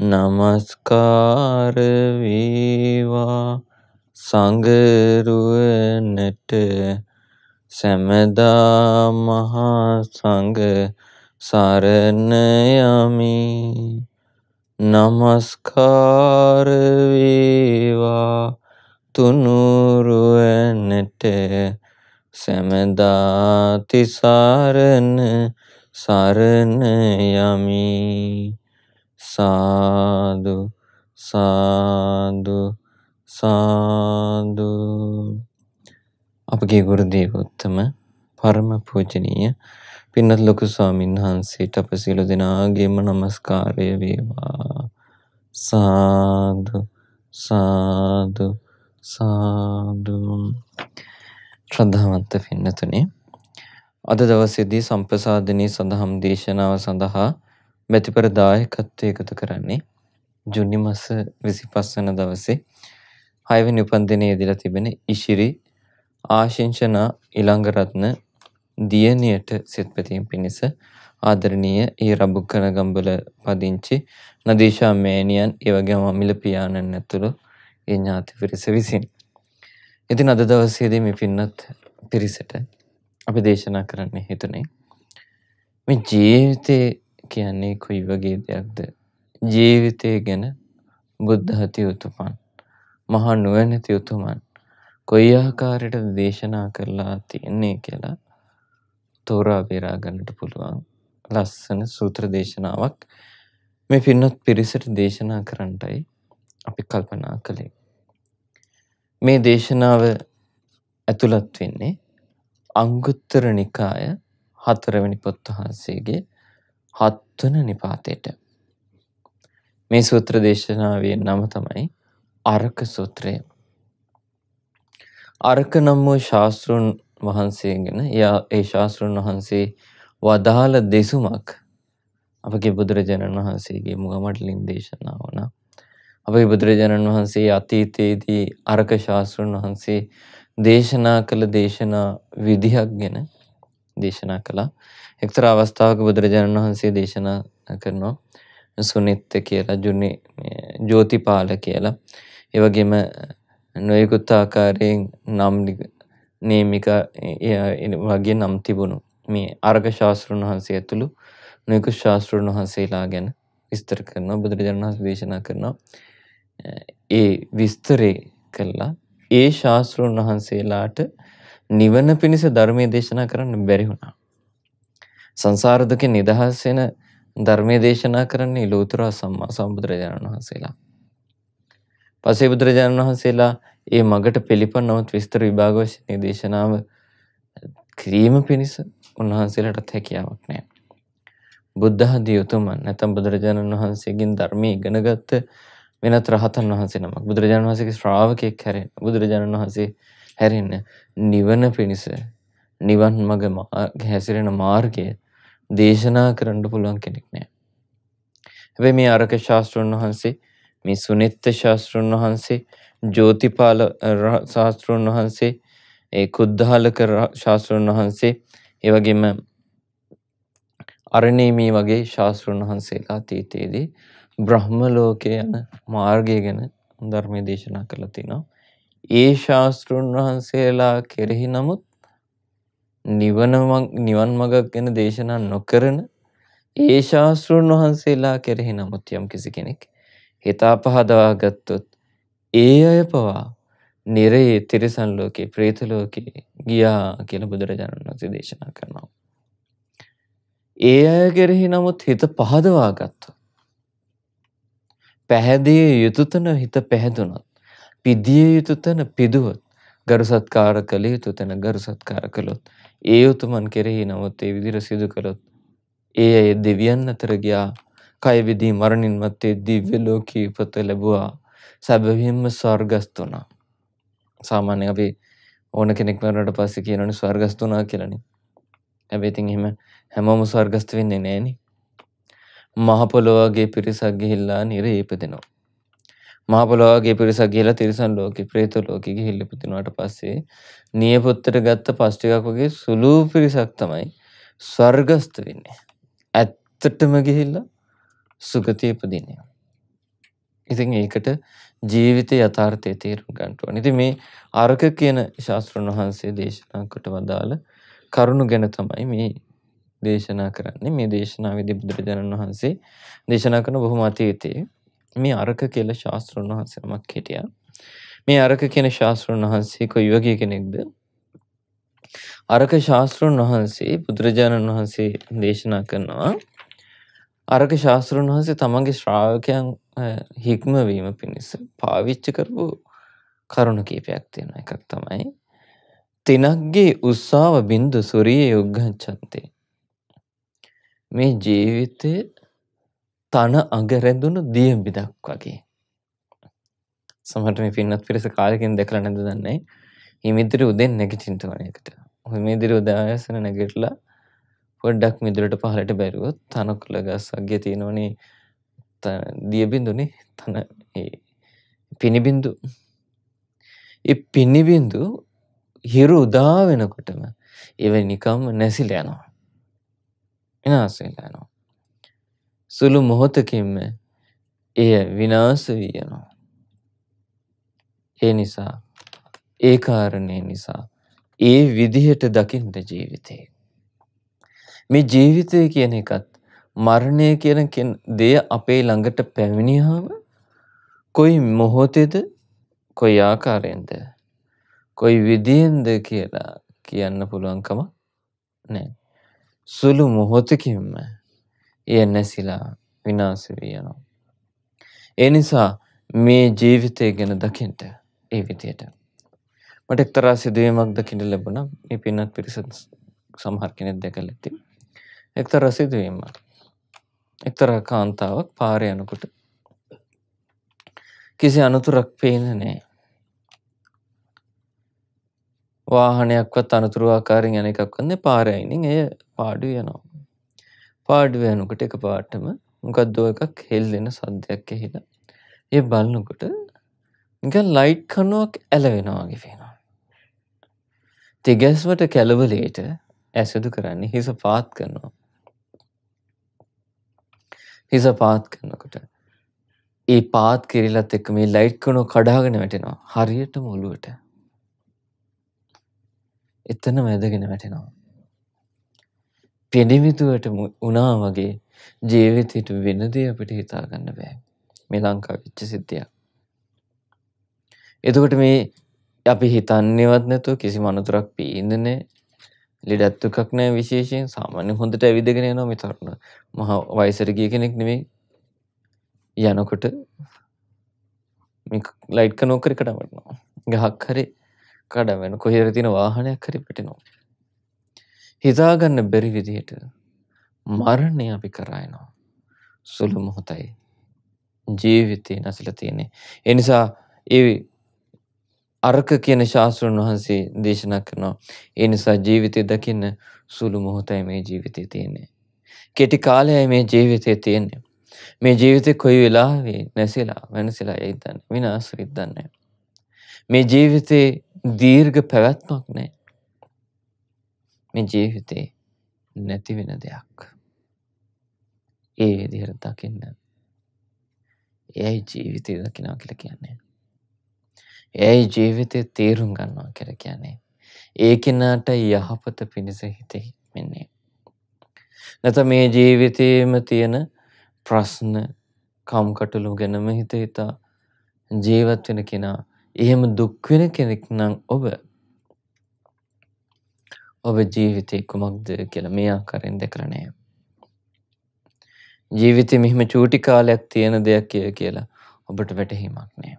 නමස්කාර වේවා සඟරුවනට සැමදා මහා සංඝ සරණ යමි. නමස්කාර වේවා තුණුරුවනට සැමදා තිසරණ සරණ යමි. සාදු සාදු සාදු අපගේ ගුරු දේවෝත්තම පරම පූජනීය පින්වත් ලොකු ස්වාමින් වහන්සේට අප සියලු දෙනාගේම নমස්කාරය වේවා සාදු සාදු සාදු ශ්‍රද්ධාවන්ත පින්නතුනේ අද දවසේදී සම්ප්‍රසාදනයේ සඳහම් දේශනාව සඳහා මැතිපර දායකත්වය එකතු කරන්නේ ජුනි මස විසිපස් වන දවසේ හයවැනි උපන්දිනය යෙදිලා තිබෙන ඉෂිරි ආශිංෂනා ඉලංගරත්න දියණියට සිත් පැතීම පිණිස ආදරණීය ඒ රබුකන ගම්බල පදිංචි නදීෂා මෑණියන් ඒ වගේම අමිල පියාණන් ඇතුළු ඒ ඥාති පිරිස විසින්. ඉතින් අද දවසේදී මේ පින්නත් පිරිසට අපි දේශනා කරන්න හිතුනේ මේ ජීවිතේ කියන්නේ කොයි වගේ දෙයක්ද? ජීවිතය ගැන බුද්ධ අති උතුමන් මහා නුවණැති උතුමන් කොයි ආකාරයටද දේශනා කරලා තියෙන්නේ කියලා තෝරා බේරා ගන්නට පුළුවන් ලස්සන සූත්‍ර දේශනාවක් මේ පින්වත් පිරිසට දේශනා කරන්නටයි අපි කල්පනා කළේ. මේ දේශනාව ඇතුළත් වෙන්නේ අංගුත්තර නිකාය හතරවෙනි පොත් වහන්සේගේ හත්වන නිපාතයට. මේ සූත්‍ර දේශනාවේ නම තමයි අරක සූත්‍රය. අරක නම් වූ ශාස්තෘන් වහන්සේ ගැන ඒ ශාස්තෘන් වහන්සේ වදාළ දෙසුමක් අපගේ බුදුරජාණන් වහන්සේගේ මුගමඩලින් දේශනා වුණා. අපේ බුදුරජාණන් වහන්සේ අතීතයේදී අරක ශාස්තෘන් වහන්සේ දේශනා කළ දේශනා විදිහක් ගැන දේශනා කළා. එක්තර අවස්ථාවක බුදුරජාණන් වහන්සේ දේශනා කරනවා. සුනිත්ත කියලා ජුනි ජෝතිපාල කියලා. ඒ වගේම නොයෙකුත් ආකාරයෙන් නම් නේමික වගේ නම් තිබුණු මේ අර්ග ශාස්ත්‍රඥ වහන්සේ ඇතුළු නොයෙකුත් ශාස්ත්‍රඥ වහන්සේලා ගැන විස්තර කරනවා බුදුරජාණන් වහන්සේ දේශනා කරනවා. ඒ විස්තරේ කළා ඒ ශාස්ත්‍රඥ වහන්සේලාට නිවන පිණිස ධර්මයේ දේශනා කරන්න බැරි වුණා. සංසාර දුකෙන් නිදහස් වෙන ධර්මයේ දේශනා කරන්නේ ලෝතර සම්මා සම්බුදුරජාණන් වහන්සේලා. පසේ බුදුරජාණන් වහන්සේලා ඒ මගට පිළිපන් නොවත් විස්තර විභාග වශයෙන් දේශනාව කිරීම පිණිස උන්වහන්සේලාටත් හැකියාවක් නැහැ. බුද්ධහදී උතුමන් නැත්නම් බුදුරජාණන් වහන්සේගෙන් ධර්මයේ ඉගෙනගත්ත වෙනත් රහතන් වහන්සේ නමක් බුදුරජාණන් වහන්සේගේ ශ්‍රාවකෙක් හැරෙන්න බුදුරජාණන් වහන්සේ හැරෙන්න නිවන පිණිස නිවන් මඟ හැසිරෙන මාර්ගය දේශනා කරන්න පුළුවන් කෙනෙක් නෑ. හැබැයි මේ අරක ශාස්ත්‍රඥ වහන්සේ මේ සුනිත්ත ශාස්ත්‍රඥ වහන්සේ ජෝතිපාල ශාස්ත්‍රඥ වහන්සේ ඒ කුද්ධාලක ශාස්ත්‍රඥ වහන්සේ ඒ වගේම අරණේ මේ වගේ ශාස්ත්‍රඥ වහන්සේලා අතීතයේදී බ්‍රහ්ම ලෝකේ යන මාර්ගය ගැන ධර්මයේ දේශනා කරලා තිනවා. ඒ ශාස්ත්‍රඥ වහන්සේලා කෙරෙහි නමුත් නිවනමක් නිවන් මඟක් ගැන දේශනා නොකරන ඒ ශාස්තෘන් වහන්සේලා කෙරෙහි නමුත් යම් කිසි කෙනෙක් හිතා පහදවා ගත්තොත් ඒ අය පවා නිරයේ තිරිසන් ලෝකේ ප්‍රේත ලෝකේ ගියා කියලා බුදුරජාණන් වහන්සේ දේශනා කරනවා. ඒ අය කෙරෙහි නමුත් හිත පහදවා ගත්තොත් පැහැදිය යුතුතන හිත පැහැදුනොත් පිදිය යුතුතන පිදුවොත් ගරු සත්කාර කළ යුතුතන ගරු සත්කාර කළොත් ඒ උතුමන් කෙරෙහි නමුත් ඒ විදිහට සිදු කළොත් ඒ අය දෙවියන් අතර ගියා කය විදී මරණින් මත්තේ දිව්‍ය ලෝකී උපත ලැබුවා සැබවින්ම ස්වර්ගස්ත වුණා සාමාන්‍යයෙන් අපි ඕන කෙනෙක් මරණයට පස්සේ කියනවනේ ස්වර්ගස්ත වුණා කියලානේ හැබැයි ඉතින් එහෙම හැමෝම ස්වර්ගස්ත වෙන්නේ නැහනේ මහ පොළොව වගේ පිරිසක් ගිහිල්ලා නිරේ ඉපදෙනවා මහපොළොවගේ පිරිසක් කියලා තිරිසන් ලෝක ප්‍රේත ලෝක ගිහිල්ල ඉපදුනාට පස්සේ නියපොත්තට ගත්ත පස් ටිකක් වගේ සුළු පිරිසක් තමයි ස්වර්ගස්ත වෙන්නේ. ඇත්තටම ගිහිල්ලා සුගතිය ඉපදින්නේ. ඉතින් ඒකට ජීවිත යථාර්ථය තේරුම් ගන්නට ඕනේ. ඉතින් මේ අරක කියන ශාස්ත්‍රඥ වහන්සේ දේශනා කොට වදාළ කරුණු ගැන තමයි මේ දේශනා කරන්නේ. මේ දේශනාවේදී බුදුරජාණන් වහන්සේ දේශනා කරන බොහොම අතීතයේ මේ අරක කියල ශාස්තෘන් වහන්සමක් හිටිය මේ අරක කියෙන ශාස්තෘන් වහන්සේ කොයිවගේ කෙනෙක්ද අරක ශාස්තෘන් වහන්සේ බුදුරජාණන් වහන්සේ දේශනා කරනවා අරක ශාස්තෘන් වහන්සේ තමන්ගේ ශ්‍රාවකයන් හික්මවීම පිණිස පාවිච්චි කරපු කරුණු කීපයක් තියෙන එකක් තමයි තිනක්ගේ උත්සාාව බින්දු සුරිය යුග්ගංචන්තේ මේ ජීවිතය තන අඟ රැඳුණු දියඹිදක් වගේ. සමහරට මේ පින්වත් පිරිස කාලෙකින් දැකලා නැද්ද දන්නේ. හිමිදිරි උදෙන් නැගිටින්න වනයකට. හිමිදිරි උදෑසන නැගිටලා පොඩ්ඩක් මිදුලට පහලට බැරිවොත් තනකොළ ගස් වගේ තියෙනවනේ දියබිඳුනේ තන ඒ පිනිබිඳු. ඒ පිනිබිඳු හිරු උදා වෙනකොටම ඒව නිකම්ම නැසිලා යනවා. විනාශ වෙලා යනවා. සුළු මොහොතකින්ම එය විනාශ වී යනවා. ඒ නිසා ඒ කාරණේ නිසා ඒ විදිහට දකින්න ජීවිතේ. මේ ජීවිතය කියන එකත් මරණය කියන දේ අපේ ළඟට පැමිණියාම කොයි මොහොතේද කොයි ආකාරයෙන්ද කොයි විදියෙන්ද කියලා කියන්න පුළුවන් කමක් නැහැ. සුළු මොහොතකින්ම එය නැසිලා විනාශ වී යනවා. ඒ නිසා මේ ජීවිතය ගැන දකින්ට ඒ විදියට. මට එක්තරා සිදුවීමක් දකිට ලැබුණා මේ පින්නත් පිරිස සමහර කෙනෙක් දැකලා ඇති. එක්තරා සිදුවීමක්. එක්තරා කාන්තාවක් පාරේ යනකොට කිසි අනතුරක් පේන්නේ නැහැ. වාහනයක්වත් අනතුරු ආකාරයෙන් යන එකක් වන්නේ පාරයිනින් එය පාඩු යනවා. පාඩුව යනකොට එක පාටම මොකක්දෝ එකක් හෙල් දෙෙන සද්ධයක් එහිලා ඒ බලන්නකොට නික ලයිට් කනුවක් ඇලවෙනවාගේ පෙනවා. තිගැස්වට කැලවලේට ඇසුදු කරන්නේ හිස පාත් කරනවා. හිස පාත් කරනකොට ඒ පාත් කිරිලත් එක්ක මේ ලයිට් කනෝ කඩාගෙන වැටෙනවා හරියට මොළුවට එතන වැදගෙන වැටෙනවා පිඩිවිදුවට වුණා වගේ ජීවිතයට වෙන දේ අපිට හිතා ගන්න බෑ. මේ ලංකාවේ වෙච්ච සිද්ධියක්. එතකොට මේ අපි හිතන්නේවත් නැතුව කිසිම අනතුරක් පේන්නේ නැහැ. ලෙඩත් එකක් නැහැ විශේෂයෙන් සාමාන්‍ය හොඳට ඇවිදගෙන යනවා මේ තරුණ. මහා වයසට ගිය කෙනෙක් නෙමෙයි. යනකොට මේ ලයිට් කනෝකර කඩවටනවා. ගහක් හරි කඩවෙන කොහෙර තියෙන වාහනයක් හරි පිටිනවා. හිතාගන්න බැරි විදිහට මරණය අපි කරායනවා. සුළු මොහොතයි ජීවිතය නැසල තියෙන්නේ. එනිසා ඒ අරක කියන ශාස්තෘන් වහන්සේ දේශනා කරනවා. ඒ නිසා ජීවිතය දකින්න සුළු මොහොතයි මේ ජීවිතය තියෙන්නේ. කෙටි කාලයයි මේ ජීවිතය තියෙන්නේ. මේ ජීවිතය කොයි වෙලාවේ නැසිලා වෙනසිලා යයිදන්න විනාශ විද්දන්නේ. මේ ජීවිතේ දීර්ඝ පැවැත්මක් නැහැ. මේ ජීවිතේ නැති වෙන දෙයක්. ඒ විදිහට දකින්න. ඒයි ජීවිතය දකිනවා කියලා කියන්නේ. ඒයි ජීවිතය තේරුම් ගන්නවා කියලා කියන්නේ. ඒ කෙනාට යහපත පිණිස හිතේ මෙන්නේ. නැත මේ ජීවිතයේම තියෙන ප්‍රශ්න කම්කටොළු ගැනම හිත හිතා ජීවත් වෙන කෙනා එහෙම දුක් වෙන කෙනෙක් නම් ඔබ ඔබ ජීවිතේ කුමක්ද කියලා මේ ආකාරයෙන් දැකලා නැහැ. ජීවිතේ මෙහෙම චූටි කාලයක් තියෙන දෙයක් කියලා ඔබට වැටහීමක් නැහැ.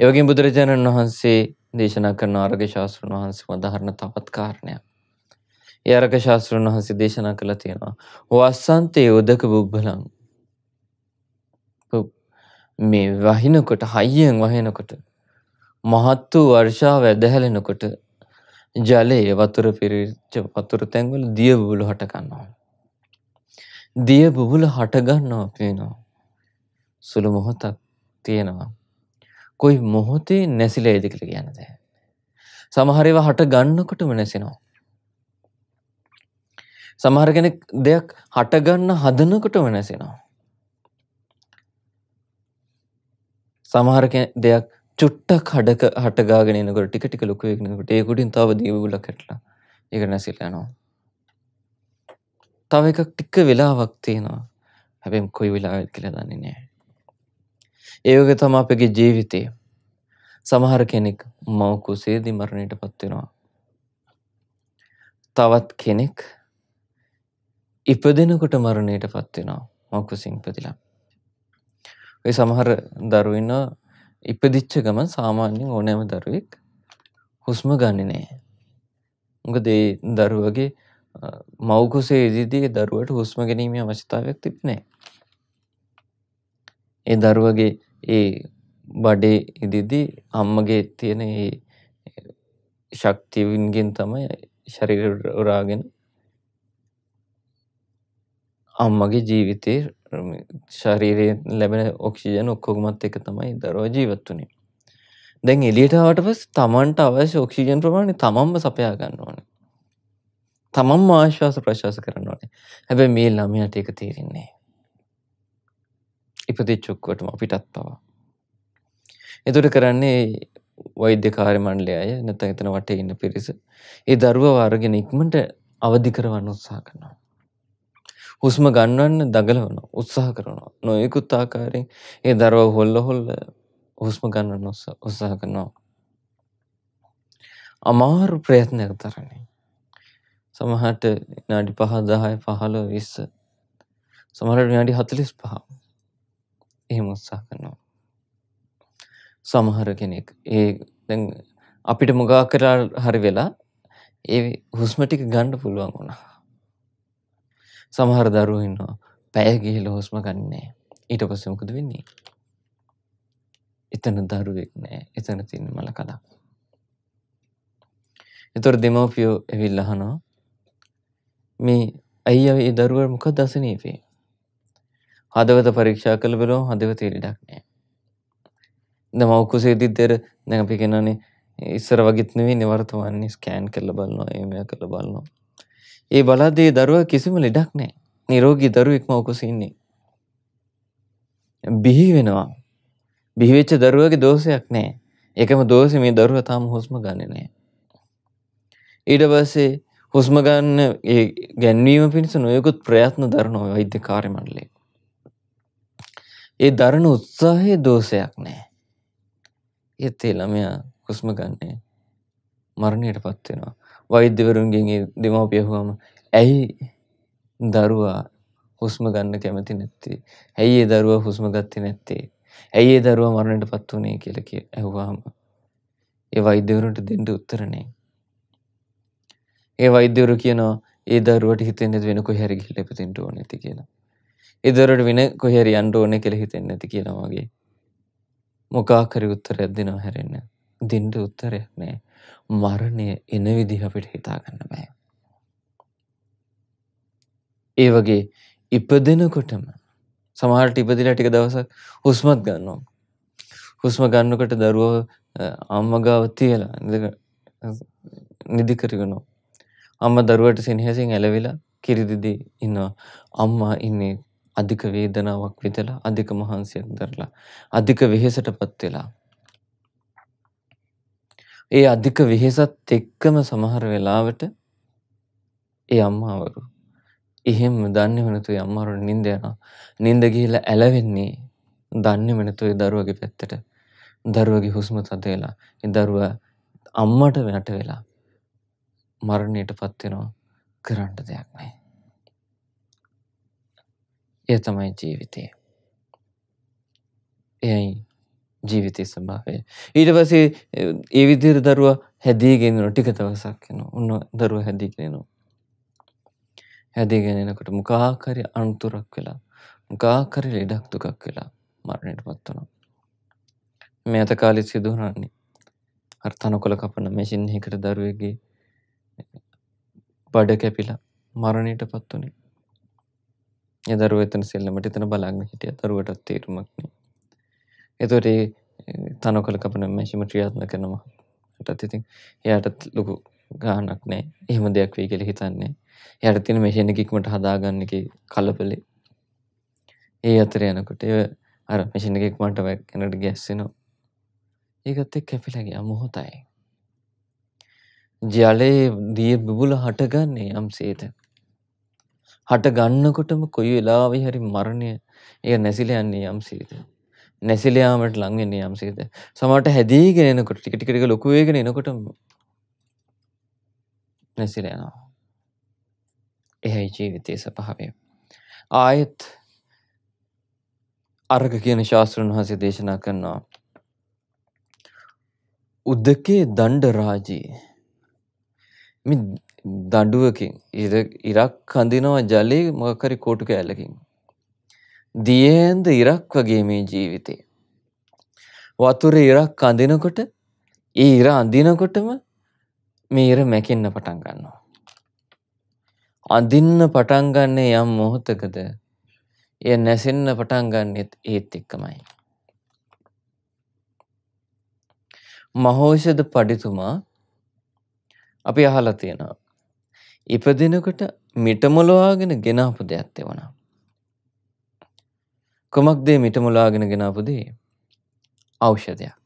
ඒ වගේම බුදුරජාණන් වහන්සේ දේශනා කරන ආර්ග ශාස්ත්‍රඥ වහන්සේ වදාහරන තවත් කාරණයක්. ඒ ආර්ග ශාස්ත්‍රඥ වහන්සේ දේශනා කළා තියෙනවා. වසන්තයේ උදක බුබ්බලං මේ වහිනකොට හයියෙන් වහිනකොට මහත් වූ වර්ෂාව ඇදහැලෙනකොට ජලය වතුර පිරිච්ච වතුර තැන්වල දිය බුබුලු හට ගන්නවා. දිය බුබුල හට ගන්නවා පේනවා. සුළු මොහොතක් තියෙනවා. කොයි මොහොතේ නැසිලයිද කියලා කියන්න බෑ. සමහර ඒවා හට ගන්නකොටම නැසෙනවා. සමහර කෙනෙක් දෙයක් හට ගන්න හදනකොටම නැසෙනවා. සමහර දෙයක් චුට්ටක් හඩක හටගාගෙන එනකොට ටික ටික ලොකු වෙනකොට ඒ කුඩින් තව දේවගුලක් හැටලා ඒක නැසිලා යනවා. තව එකක් ටික වෙලාවක් තියෙනවා. හැබැයි කොයි වෙලාවෙද කියලා දන්නේ නැහැ. ඒ වගේ තමයි අපගේ ජීවිතේ. සමහර කෙනෙක් මව කුසේදී මරණයටපත් වෙනවා. තවත් කෙනෙක් ඉපදෙනකොට මරණයටපත් වෙනවා. මව කුසින් ඉපදිලා. ඒ සමහර දරුවෝ ඉන්නවා ඉපදිච්ච ගමන් සාමාන්‍යෙන් ඕනෑම දරුවෙක් හුස්ම ගන්නේ නෑ. මොකද ඒ දරුවගේ මව්කුසේ ඉදිදී දරුවට හුස්ම ගැනීමේ අවශ්‍යතාවයක් තිබ්නෑ. ඒ දරුවගේ ඒ බඩේ ඉදිදී අම්මගේ තියෙන ඒ ශක්තිවින්ගෙන් තමයි ශරීර උරාගෙන අම්මගේ ජීවිතේ ශරීරයෙන් ලැබෙන ඔක්සිජන ඔක්කොගමත් එක තමයි දරුවා ජීවත් වනේ. දැන් එලියටාවට පස් තමන්ට අවශ්‍ය ඔක්සිජන් ප්‍රමාණය තමම්ම සපයා ගන්න ඕන. තමම් ආශ්වාස ප්‍රශ්වාස කරන්න ඕනේ හැබැ මේ ළමයට එක තේරෙන්නේ. ඉපදිච්චුක්කටම අපිටත් පවා. එතුට කරන්නේ වෛද්‍ය කාරය මණ්ඩලය අය නැත එතන වට ඉන්න පිරිස. ඒ දරුව වාරගෙන ඉක්මට අවධි කරවන්න උත්සා කරනවා. හුස්ම ගන්නවන්න දඟලවනවා උත්සාහ කරනවා නොයෙකුත් ආකාරයෙන් ඒ දරුවා හොල්ල හොල්ල හුස්ම ගන්න උත්සාහ කරනවා අමාරු ප්‍රයත්නයක් තරණේ සමහරට විනාඩි 5 10 15 20 සමහරට විනාඩි 45 එහෙම උත්සාහ කරනවා සමහර කෙනෙක් ඒ දැන් අපිට මුගා කරලා හරි වෙලා ඒ හුස්ම ටික ගන්න පුළුවන් වුණා සමහර දරුවෝ ඉන්නවා. පැය ගිහිල්ලා හුස්ම ගන්නෑ. ඊට පස්සේ මොකද වෙන්නේ? එතන දරුවෙක් නෑ. එතන තියෙන මල කලක්. එතකොට දෙමව්පියෝ ඇවිල්ලා අහනවා මේ අයියා මේ දරුවා මොකද අසනීපේ? හදවත පරීක්ෂා කළ බලුවම හදවතේ ලෙඩක් නෑ. දැන් මව කුසේදිත් දර දැන් අපි කියනවානේ ඉස්සර වගේත් නෙවෙයි වර්තමානයේ ස්කෑන් කරලා බලනවා එහෙම කරලා බලනවා. ඒ බලද්දී දරුවා කිසිම ලෙඩක් නැහැ. නිරෝගී දරුවෙක්ම ඔකුසේ ඉන්නේ. බිහි වෙනවා. බිහි වෙච්ච දරුවගේ දෝෂයක් නැහැ. ඒකම දෝෂේ මේ දරුවා තාම හුස්ම ගන්නෙ නැහැ. ඊට පස්සේ හුස්ම ගන්න ඒ ගැන්වීම පිණිස නොයෙකුත් ප්‍රයත්න දරනවා වෛද්‍ය කාර්ය මණ්ඩලය. ඒ දරන උත්සාහයේ දෝෂයක් නැහැ. ඒත් ඒ ළමයා හුස්ම ගන්නෑ. මරණයට පත් වෙනවා. වෛද්‍යවරුන්ගෙන් ඒ දෙමව්පිය අහුවම ඇයි දරුවා හුස්ම ගන්න කැමති නැත්තේ? ඇයි ඒ දරුවා හුස්ම ගත්තේ නැත්තේ? ඇයි ඒ දරුවා මරණයටපත් වුනේ කියලා කිය ඇහුවාම ඒ වෛද්‍යවරුන්ට දෙන්න උත්තර නැහැ. ඒ වෛද්‍යවරු කියනවා ඒ දරුවට හිතෙන්නේ වෙන කොහේ හරි ගිහිල්ලා ඉපදෙන්න ඕනේ කියලා. ඒ දරුවට වෙන කොහේ හරි යන්න ඕනේ කියලා හිතෙන්නේ නැති කියලා වගේ. මොකක් හරි උත්තරයක් දෙනවා හැරෙන්න. දෙන්න උත්තරයක් නැහැ. මරණය එන විදිහ අපිට හිතා ගන්න බෑ. ඒ වගේ ඉපදෙනකොටම සමහරට ඉපදිලා ටික දවසක් හුස්මත් ගන්නවා. හුස්ම ගන්නකොට දරුවව අම්මා ගාව තියලා නිදි කරගෙනවා. අම්මා දරුවට සෙනෙහසින් ඇලවිලා කිරිදිදී ඉන්නවා. අම්මා ඉන්නේ අධික වේදනාවක් විඳලා අධික මහන්සියක් දරලා අධික වෙහෙසටපත් වෙලා ඒ අධික වෙහෙසත් එක්කම සමහර වෙලාවට ඒ අම්මාවරු එහෙම දන්නේම නැතුව ඒ අම්මාරු නිින්ද යනවා. නිින්ද ගිහිල්ලා ඇලවෙන්නේ දන්නේම නැතුව ඒ දරුවගේ පැත්තට. දරුවගේ හුස්ම තද වෙලා ඒ දරුවා අම්මට යට වෙලා මරණයටපත් වෙනවා. කරන්න දෙයක් නැහැ. එය තමයි ජීවිතය. එයයි ජීවිතය ස්භාවය. ඊට පසේ ඒ විදිර දරුව හැදීගෙනන ටික දවසක් න උන්න දරුව හැදිගෙනනවා. හැදිගෙනෙනකට මුකාකාරය අනුතුරක් වෙලා මුකාකාරය ලෙඩක් දුකක් වෙලා මරණයට පත්වනවා. මේ ඇත කාලිත් සිදුහරන්නේ අර්ථන කොළ කපන මැසින් හිකට දරුවගේ බඩ කැපිලා මරණයට පත්වනේ. එදරුව එතන සෙල්ලමට එතන බලාගන්න හිටිය දරුවටත් තේරුමක්නේ එතවට ඒ තනොකළ කපන මැශිම ක්‍රියාත්ම කරනවා ටත් ඉතින් එයාටත් ලොකු ගානක් නෑ එහෙම දෙයක් වේ කෙළ හිතන්නේ එයට තින මෙශන එකක්මට හදාගන්න එක කලපලේ ඒ අතර යනකොට ඒ අර මෙශන එකෙක් මට වැැනට ගැස්සෙනවා ඒකත් එක් කැපිලගේ අමොහොතයි ජලයේ දිය බිබුල හටගන්නේ යම් සේත හට ගන්නකොටම කොයි වෙලාවෙ හරි මරණය එය නැසිල යන්නේ යම් සේතය නැසිලයාමට ලංවෙන්නේ යම්සේද සමට හැදීගෙන එනකොට ටිකටිකටික ලොකුවේගෙන එනකොට නැසිලයනවා එහැයි ජීවිතය සපහවේ ආයෙත් අර්ග කියන ශාස්තෘන් වහසේ දේශනා කරනවා උද්දකේ දණ්ඩ රාජී දඩුවකින් ඉරක් කඳිනවා ජලයේ මොකකරි කෝටු කෑල්ලකින් දියෙන්ද ඉරක් වගේ මේ ජීවිතේ. වතුර ඉරක් අඳිනකොට ඒ ඉර අඳිනකොටම මේ ඉර මැකෙන්න පටන් ගන්නවා. අඳින්න පටන් ගන්නේ යම් මොහොතකද එය නැසෙන්න පටන් ගන්නෙත් ඒත් එක්කමයි. මහෝෂද පඩිතුමා අපි අහලා තියෙනවා. ඉපදිනකොට මිටමොලවාගෙන ගෙනාපු දෙයක් තිබුණා. කුමක්ද මිට මුලාගෙන ගෙනාපුදී ඖෂධයක්.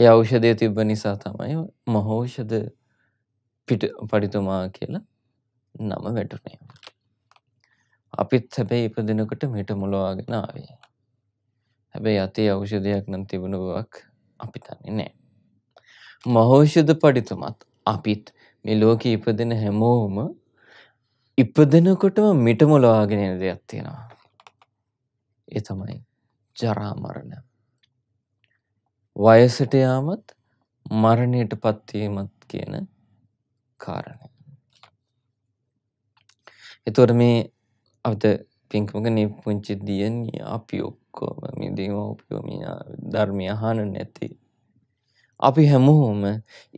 ඒ ඖෂධය තිබ්බ නිසා තමයි මහෞෂධ පිට පඩිතුමා කියලා නම වැටුනේ. අපිත් හැබැයි ඉපදෙනකොට මිට මුලවාගෙන ආවේ. හැබැයි අතේ ඖෂධයක් නම් තිබුණ බවක් අපි දන්නේ නැහැ. මහෞෂධ පඩිතුමත් අපිත් මේ ලෝකෙ ඉපදෙන හැමෝම ඉපදෙනකොටම මිට මුලවාගෙන එන දෙයක් තියෙනවා. ඒ තමයි ජරා මරණ. වයසට යාමත් මරණයට පත්වීමත් කියන කාරණය. එතකොට මේ අපිට පින්කමකනේ පුංචි දියණිය අපි ඔක්කොම මේ දේවෝපියෝ මේ ධර්මය අහන නැති අපි හැමෝම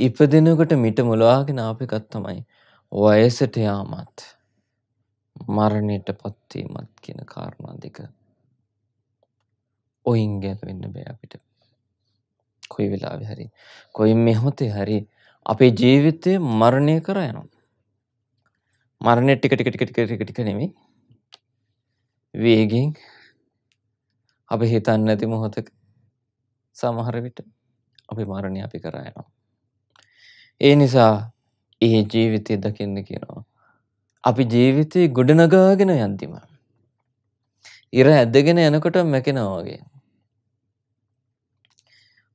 ඉපදෙනකොට මිට මොලවාගෙන අප එකත් තමයි වයසට යාමත් මරණයට පත්වීමත් කියන කාරණා දෙක ඔයින් ගැලවෙන්න බෑ අපිට. කොයි වෙලාවෙ හරි. කොයි මෙහොතේ හරි අපේ ජීවිතය මරණය කර යනවා. මරණය ටික ටික ටික ටික ටික ටික නෙමෙයි. වේගෙන් අපි හිතන්නේ නැති මොහොතක සමහර විට අපි මරණය අපි කරා යනවා. ඒ නිසා ඒ ජීවිතය දකින්න කියනවා. අපි ජීවිතේ ගොඩනගාගෙන යන්දිම. ඉර ඇදගෙන යනකොට මැකෙනවා වගේ.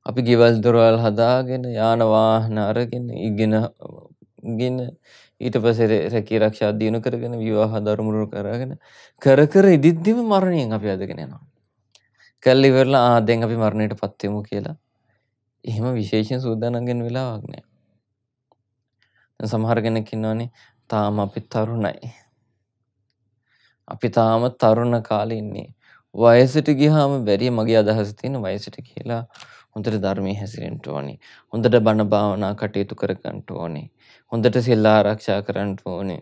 අපි ගෙවල් දොරවල් හදාගෙන යාන වාහන අරගෙන ඉගෙන ඉගෙන ඊට පස්සේ රැකී ආරක්ෂා දිනු කරගෙන විවාහ ධර්මරු කරගෙන කර කර ඉදිද්දිම මරණයෙන් අපි අදගෙන යනවා. කල් ඉවරලා ආ දැන් අපි මරණයටපත් වෙමු කියලා. එහෙම විශේෂයෙන් සූදානම් වෙන වෙලාවක් නෑ. දැන් සමහර කෙනෙක් ඉන්නවනේ තාම අපි තරුණයි. අපි තාම තරුණ කාලේ ඉන්නේ. වයසට ගියාම බැරි මගේ අදහස තියෙන වයසට කියලා හොඳට ධර්මයේ හැසිරෙන්න ඕනේ. හොඳට බණ භාවනා කටයුතු කරගන්න ඕනේ. හොඳට සිල් ආරක්ෂා කරන්න ඕනේ.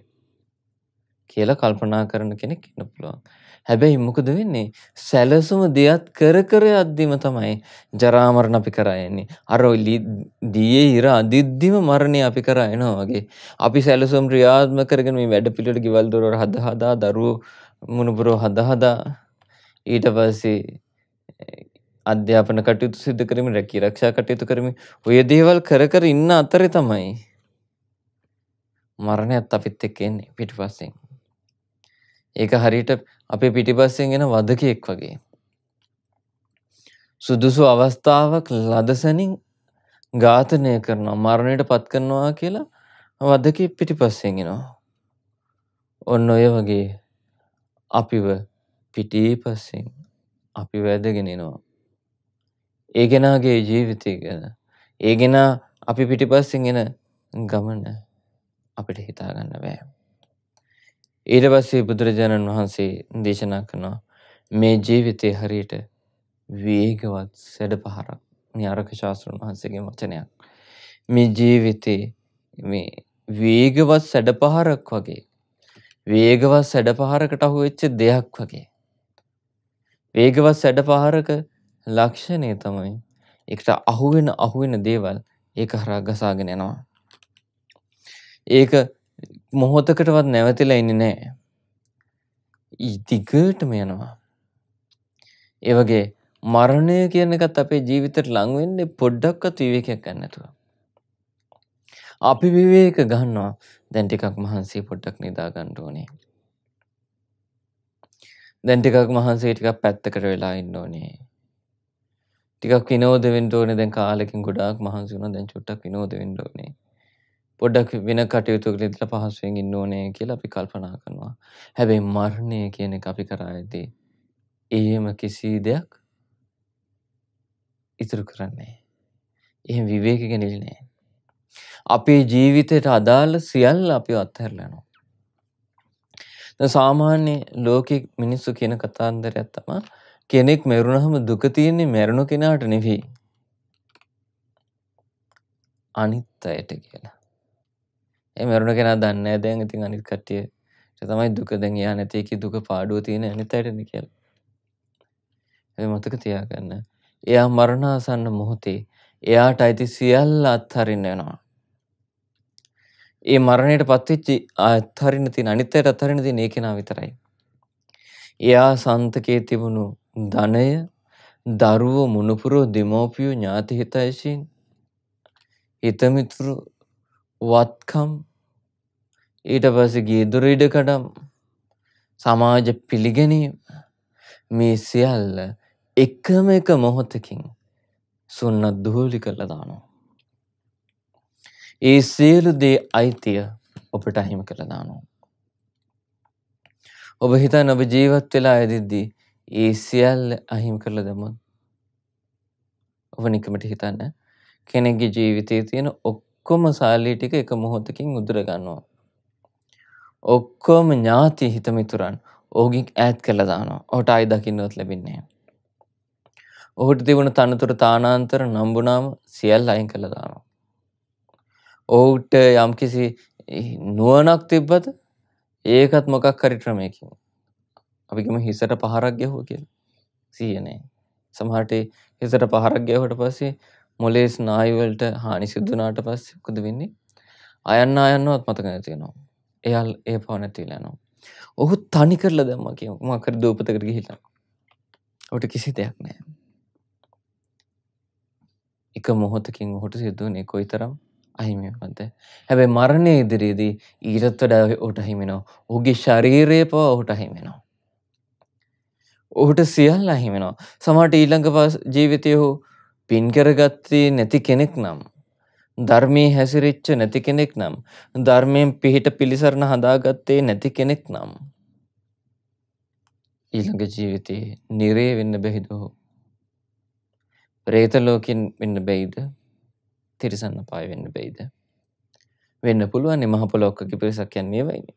කියලා කල්පනා කරන කෙනෙක් ඉන්න පුළුවන්. හැබැයි මොකද වෙන්නේ? සැලසුම දියත් කර කර යද්දිම තමයි ජරා මරණ අපි කරා යන්නේ. අර දියේ ඉර අදිද්දිම මරණය අපි කරා යනවා වගේ. අපි සැලසුම් ක්‍රියාත්මක කරගෙන මේ වැඩ පිළිවෙල ගෙවල් දොරවල් හදා හදා දරුවෝ මුණුබුරෝ හදා හදා ඊට පස්සේ අධ්‍යාපන කටයුතු සිද්ධ කරමින් රැකී රක්ෂා කටයුතු කරමින් ඔය දේවල් කර කර ඉන්න අතරේ තමයි මරණයත් අපිත් එක්ක එන්නේ පිටිපස්සෙන්. ඒක හරියට අපේ පිටිපස්සෙන් එන වදකෙක් වගේ. සුදුසු අවස්ථාවක් ලදසනින් ඝාතනය කරනවා මරණයට පත් කරනවා කියලා වදකේ පිටිපස්සෙන් එනවා. ඔන්න ඔය වගේ අපිව පිටිපස්සෙන් අපි වැදගෙන එනවා. ඒගෙනාගේ ජීවිතය ගැන ඒගෙනා අපි පිටිපස්සෙන් එන ගමන අපිට හිතාගන්න බෑ. ඊට පස්සේ බුදුරජාණන් වහන්සේ දේශනා කරනවා මේ ජීවිතය හරියට වේගවත් සැඩ පහරක් අරක ශාස්තෘන් වහන්සේගේ වචනයක්. මේ ජීවිතේ මේ වේගවත් සැඩ පහරක් වගේ වේගවත් සැඩ පහරකට අහු වෙච්ච දෙයක් වගේ. වේගවත් සැඩ පහරක ලක්ෂණය තමයි එකට අහුවෙන අහුවෙන දේවල් ඒක හරහා ගසාගෙන යනවා. ඒක මොහොතකටවත් නැවතිලා ඉන්නේ නැහැ. ඉතිගටම යනවා. ඒ වගේ මරණය කියන එකත් අපේ ජීවිතයට ලඟ වෙන්නේ පොඩ්ඩක්වත් විවේකයක් ගන්න නැතුව. අපි විවේක ගන්නවා. දැන් ටිකක් මහන්සිය පොඩ්ඩක් නිදා ගන්න ඕනේ. දැන් ටිකක් මහන්සිය ටිකක් පැත්තකට වෙලා ඉන්න ඕනේ. ටිකක් විනෝද වෙන්න ඕනේ දැන් කාලෙකින් ගොඩාක් මහන්සි වුණා දැන් චුට්ටක් විනෝද වෙන්න ඕනේ. පොඩ්ඩක් වෙන කටයුතුවකට ඉඳලා පහසුවෙන් ඉන්න ඕනේ කියලා අපි කල්පනා කරනවා. හැබැයි මරණය කියන එක අපි කරායේදී එහෙම කිසි දෙයක් ඉතුරු කරන්නේ එහෙම විවේක ගැනීම නෑ. අපේ ජීවිතයට අදාළ සියල්ල අපි අත්හැරලනවා. සාමාන්‍ය ලෝකෙ මිනිස්සු කියන කතාන්දරයක් තමයි කෙනෙක් මැරුණහම දුක තියෙන්නේ මැරුණු කෙනාට නෙවෙයි. අනිත් අයට කියලා. ඒ මැරුණ කෙනා දන්නේ නැහැ දැන් ඉතින් අනිත් කට්ටියට තමයි දුක දැන් එයා නැති එකේ දුක පාඩුව තියෙන අනිත් අයටනේ කියලා. ඒ මතක තියාගන්න. එයා මරණාසන්න මොහොතේ එයාට අයිති සියල්ල අත්හරින්න වෙනවා. ඒ මරණයට පත්වෙච්චි අත්හරින්න තියෙන අනිත් අයට අත්හරින්න තියෙන ඒ කෙනා විතරයි. එයා සන්තකයේ තිබුණු ධනය දරුවෝ මුණුපුරෝ දෙමව්පියෝ ඥාති හිතයිෂීන් හිතමිතුරු වත්කම් ඊට පස්සේ ගේදොර ඉඩකඩම් සමාජ පිළිගැනීම මේ සියල්ල එකම එක මොහොතකින් සුන්නත් දුහලි කරලා දානවා. ඒ සියලු දේ අයිතිය ඔබට අහිමි කරලා දානවා. ඔබ හිතන්න ඔබ ජීවත් වෙලා ඇදිද්දී ඒ සියල්ල අහිමි කරලා දැමුවොත් ඔබ නිකමට හිතන්න කෙනෙක්ගේ ජීවිතයේ තියෙන ඔක්කොම සාලි ටික එක මොහොතකින් උදුර ගන්නවා. ඔක්කොම ඥාති හිත මිතුරන් ඕගෙන් ඈත් කරලා දානවා. ඔහුට ආයි දකින්නවත් ලැබෙන්නේ නැහැ. ඔහුට තිබුණ තනතුර තානාන්තර නම්බුනාම සියල්ල අයින් කරලා දානවා. ඔහුට යම්කිසි නුවණක් තිබ්බද ඒකත් මොකක් හරි ක්‍රමයකින් අපි ගමු හිසට පහරක් ගැහුවා කියලා. සිහිය නැහැ. සමහරට හිසට පහරක් ගැහුවට පස්සේ මොලේ ස්නායු වලට හානි සිදු වුණාට පස්සේ මොකද වෙන්නේ? අයන්න අයන්නවත් මතක නැති වෙනවා. එයා ඒ පව නැතිලා යනවා. ඔහු තනි කරලා දැම්මා කියමු. මොකක් හරි දූපතකට ගිහිල්ලා. ඔහුට කිසි දෙයක් නැහැ. එක මොහොතකින් ඔහුට සිදු වුණේ කොයිතරම් අහිමිවන්ත. හැබැයි මරණය ඉදිරියේදී ඊටත් වඩා ඔහුට අහිමිනවා. ඔහුගේ ශරීරය පවා ඔහුට අහිමිනවා. ඔහුට සියල්ල අහිමිනවා. සමහරට ඊළඟ ජීවිතයේ ඔහු පින් කරගත්තේ නැති කෙනෙක් නම් ධර්මයේ හැසිරෙච්ච නැති කෙනෙක් නම් ධර්මයෙන් පිහිට පිළිසරණ හදාගත්තේ නැති කෙනෙක් නම් ඊළඟ ජීවිතේ නිරේ වෙන්න බැහිද ඔහු? ප්‍රේත ලෝකෙන් වෙන්න බැයිද? තිරිසන් අපාය වෙන්න බැයිද? වෙන්න පුළුවන් මහ පොලොක්කගේ පිරිසක් කියන්නේ ඒවයිනේ.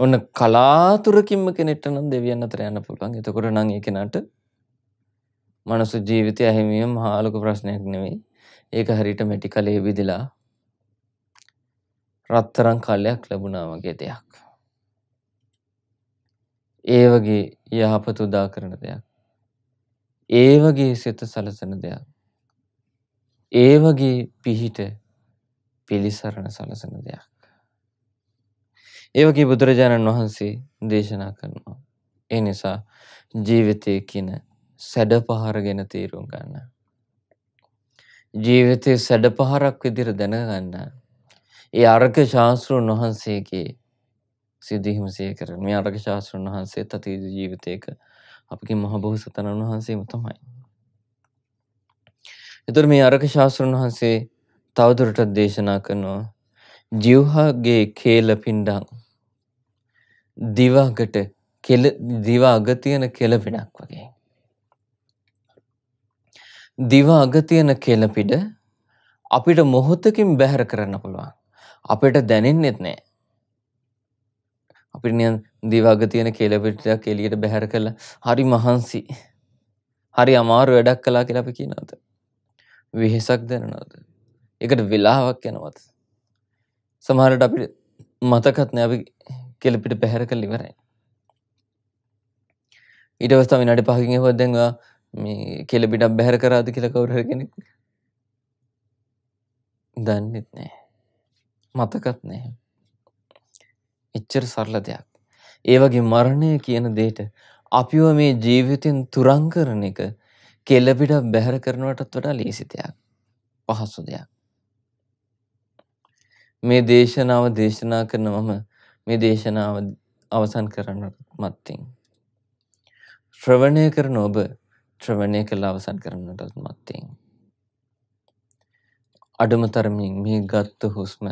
ඔන්න කලාතුරකින්ම කෙනෙට නම් දෙවියන් අතර යන්න පුළුවන් එතකොට නං ඒ කෙනාට මනසු ජීවිතය ඇහිමියම් හාලොක ප්‍රශ්නයක් නෙවෙයි ඒක හරිට මැටි කලේ විදිලා රත්තරං කල්ලයක් ලැබුණා වගේ දෙයක්. ඒ වගේ යහපත උදා කරන දෙයක්. ඒ වගේ සිත සලසන දෙයක්. ඒ වගේ පිහිට පිළිසරණ සලසන දෙයක්. ඒවගේ බුදුරජාණන් වහන්සේ දේශනා කරනවා. ඒ නිසා ජීවිතය කියන සැඩ පහර ගැන තීරුම් ගන්න. ජීවිතය සැඩ පහරක් විදිර දැනගන්න. ඒ අරක ශාස්තෘන් වහන්සේගේ සිදුවීම සේකරන මේ අරක ශාස්තෘන් වහන්සේ තතීද ජීවිතයක අපගේ මහබොහෝ සතනන් වහන්සේම තමයි. එතුර මේ අරක ශාස්තෘන් වහන්සේ තවදුරටත් දේශනා කරනවා ජිව්හාගේ කේල පින්ඩං දිවගට කෙල දිව අග තියෙන කෙළපිඩක් වගේ. දිව අග තියෙන කෙළපිඩ අපිට මොහොතකින් බැහැර කරන්න පුළුවන්. අපිට දැනෙන්නෙත් නෑ. අපිට නියන් දිව අග තියෙන කෙළපිටක් එළියට බැහැර කළා. හරි මහන්සි. හරි අමාරු වැඩක් කළා කියලා අපි කියනවද? වෙහෙසක් දැනනවද? ඒකට වෙලාවක් යනවද? සමහරට අපිට මතකත් නෑ අපි කියලා අපිට පැහැර කරලා ඉවරයි. ඊට පස්සේ තව විනාඩි 5කින් එහුවා දැන් ඔයා මේ කෙල පිටක් බැහැර කරාද කියලා කවුරු හරි කෙනෙක් දන්නෙත් නෑ. මතකත් නෑ. එච්චර සරල දෙයක්. ඒ වගේ මරණය කියන දෙයට අපිව මේ ජීවිතෙන් තුරන් කරන එක කෙල පිටක් බැහැර කරනවටත් වඩා ලේසි දෙයක්. පහසු දෙයක්. මේ දේශනාව දේශනා කරන මම මේ දේශනාව අවසන් කරන්නට මත්තින්. ශ්‍රවණය කරන ඔබ ශ්‍රවණය කළ අවසන් කරන්නටත් මත්තින්. අඩම තරමින් මේ ගත්ත හුස්ම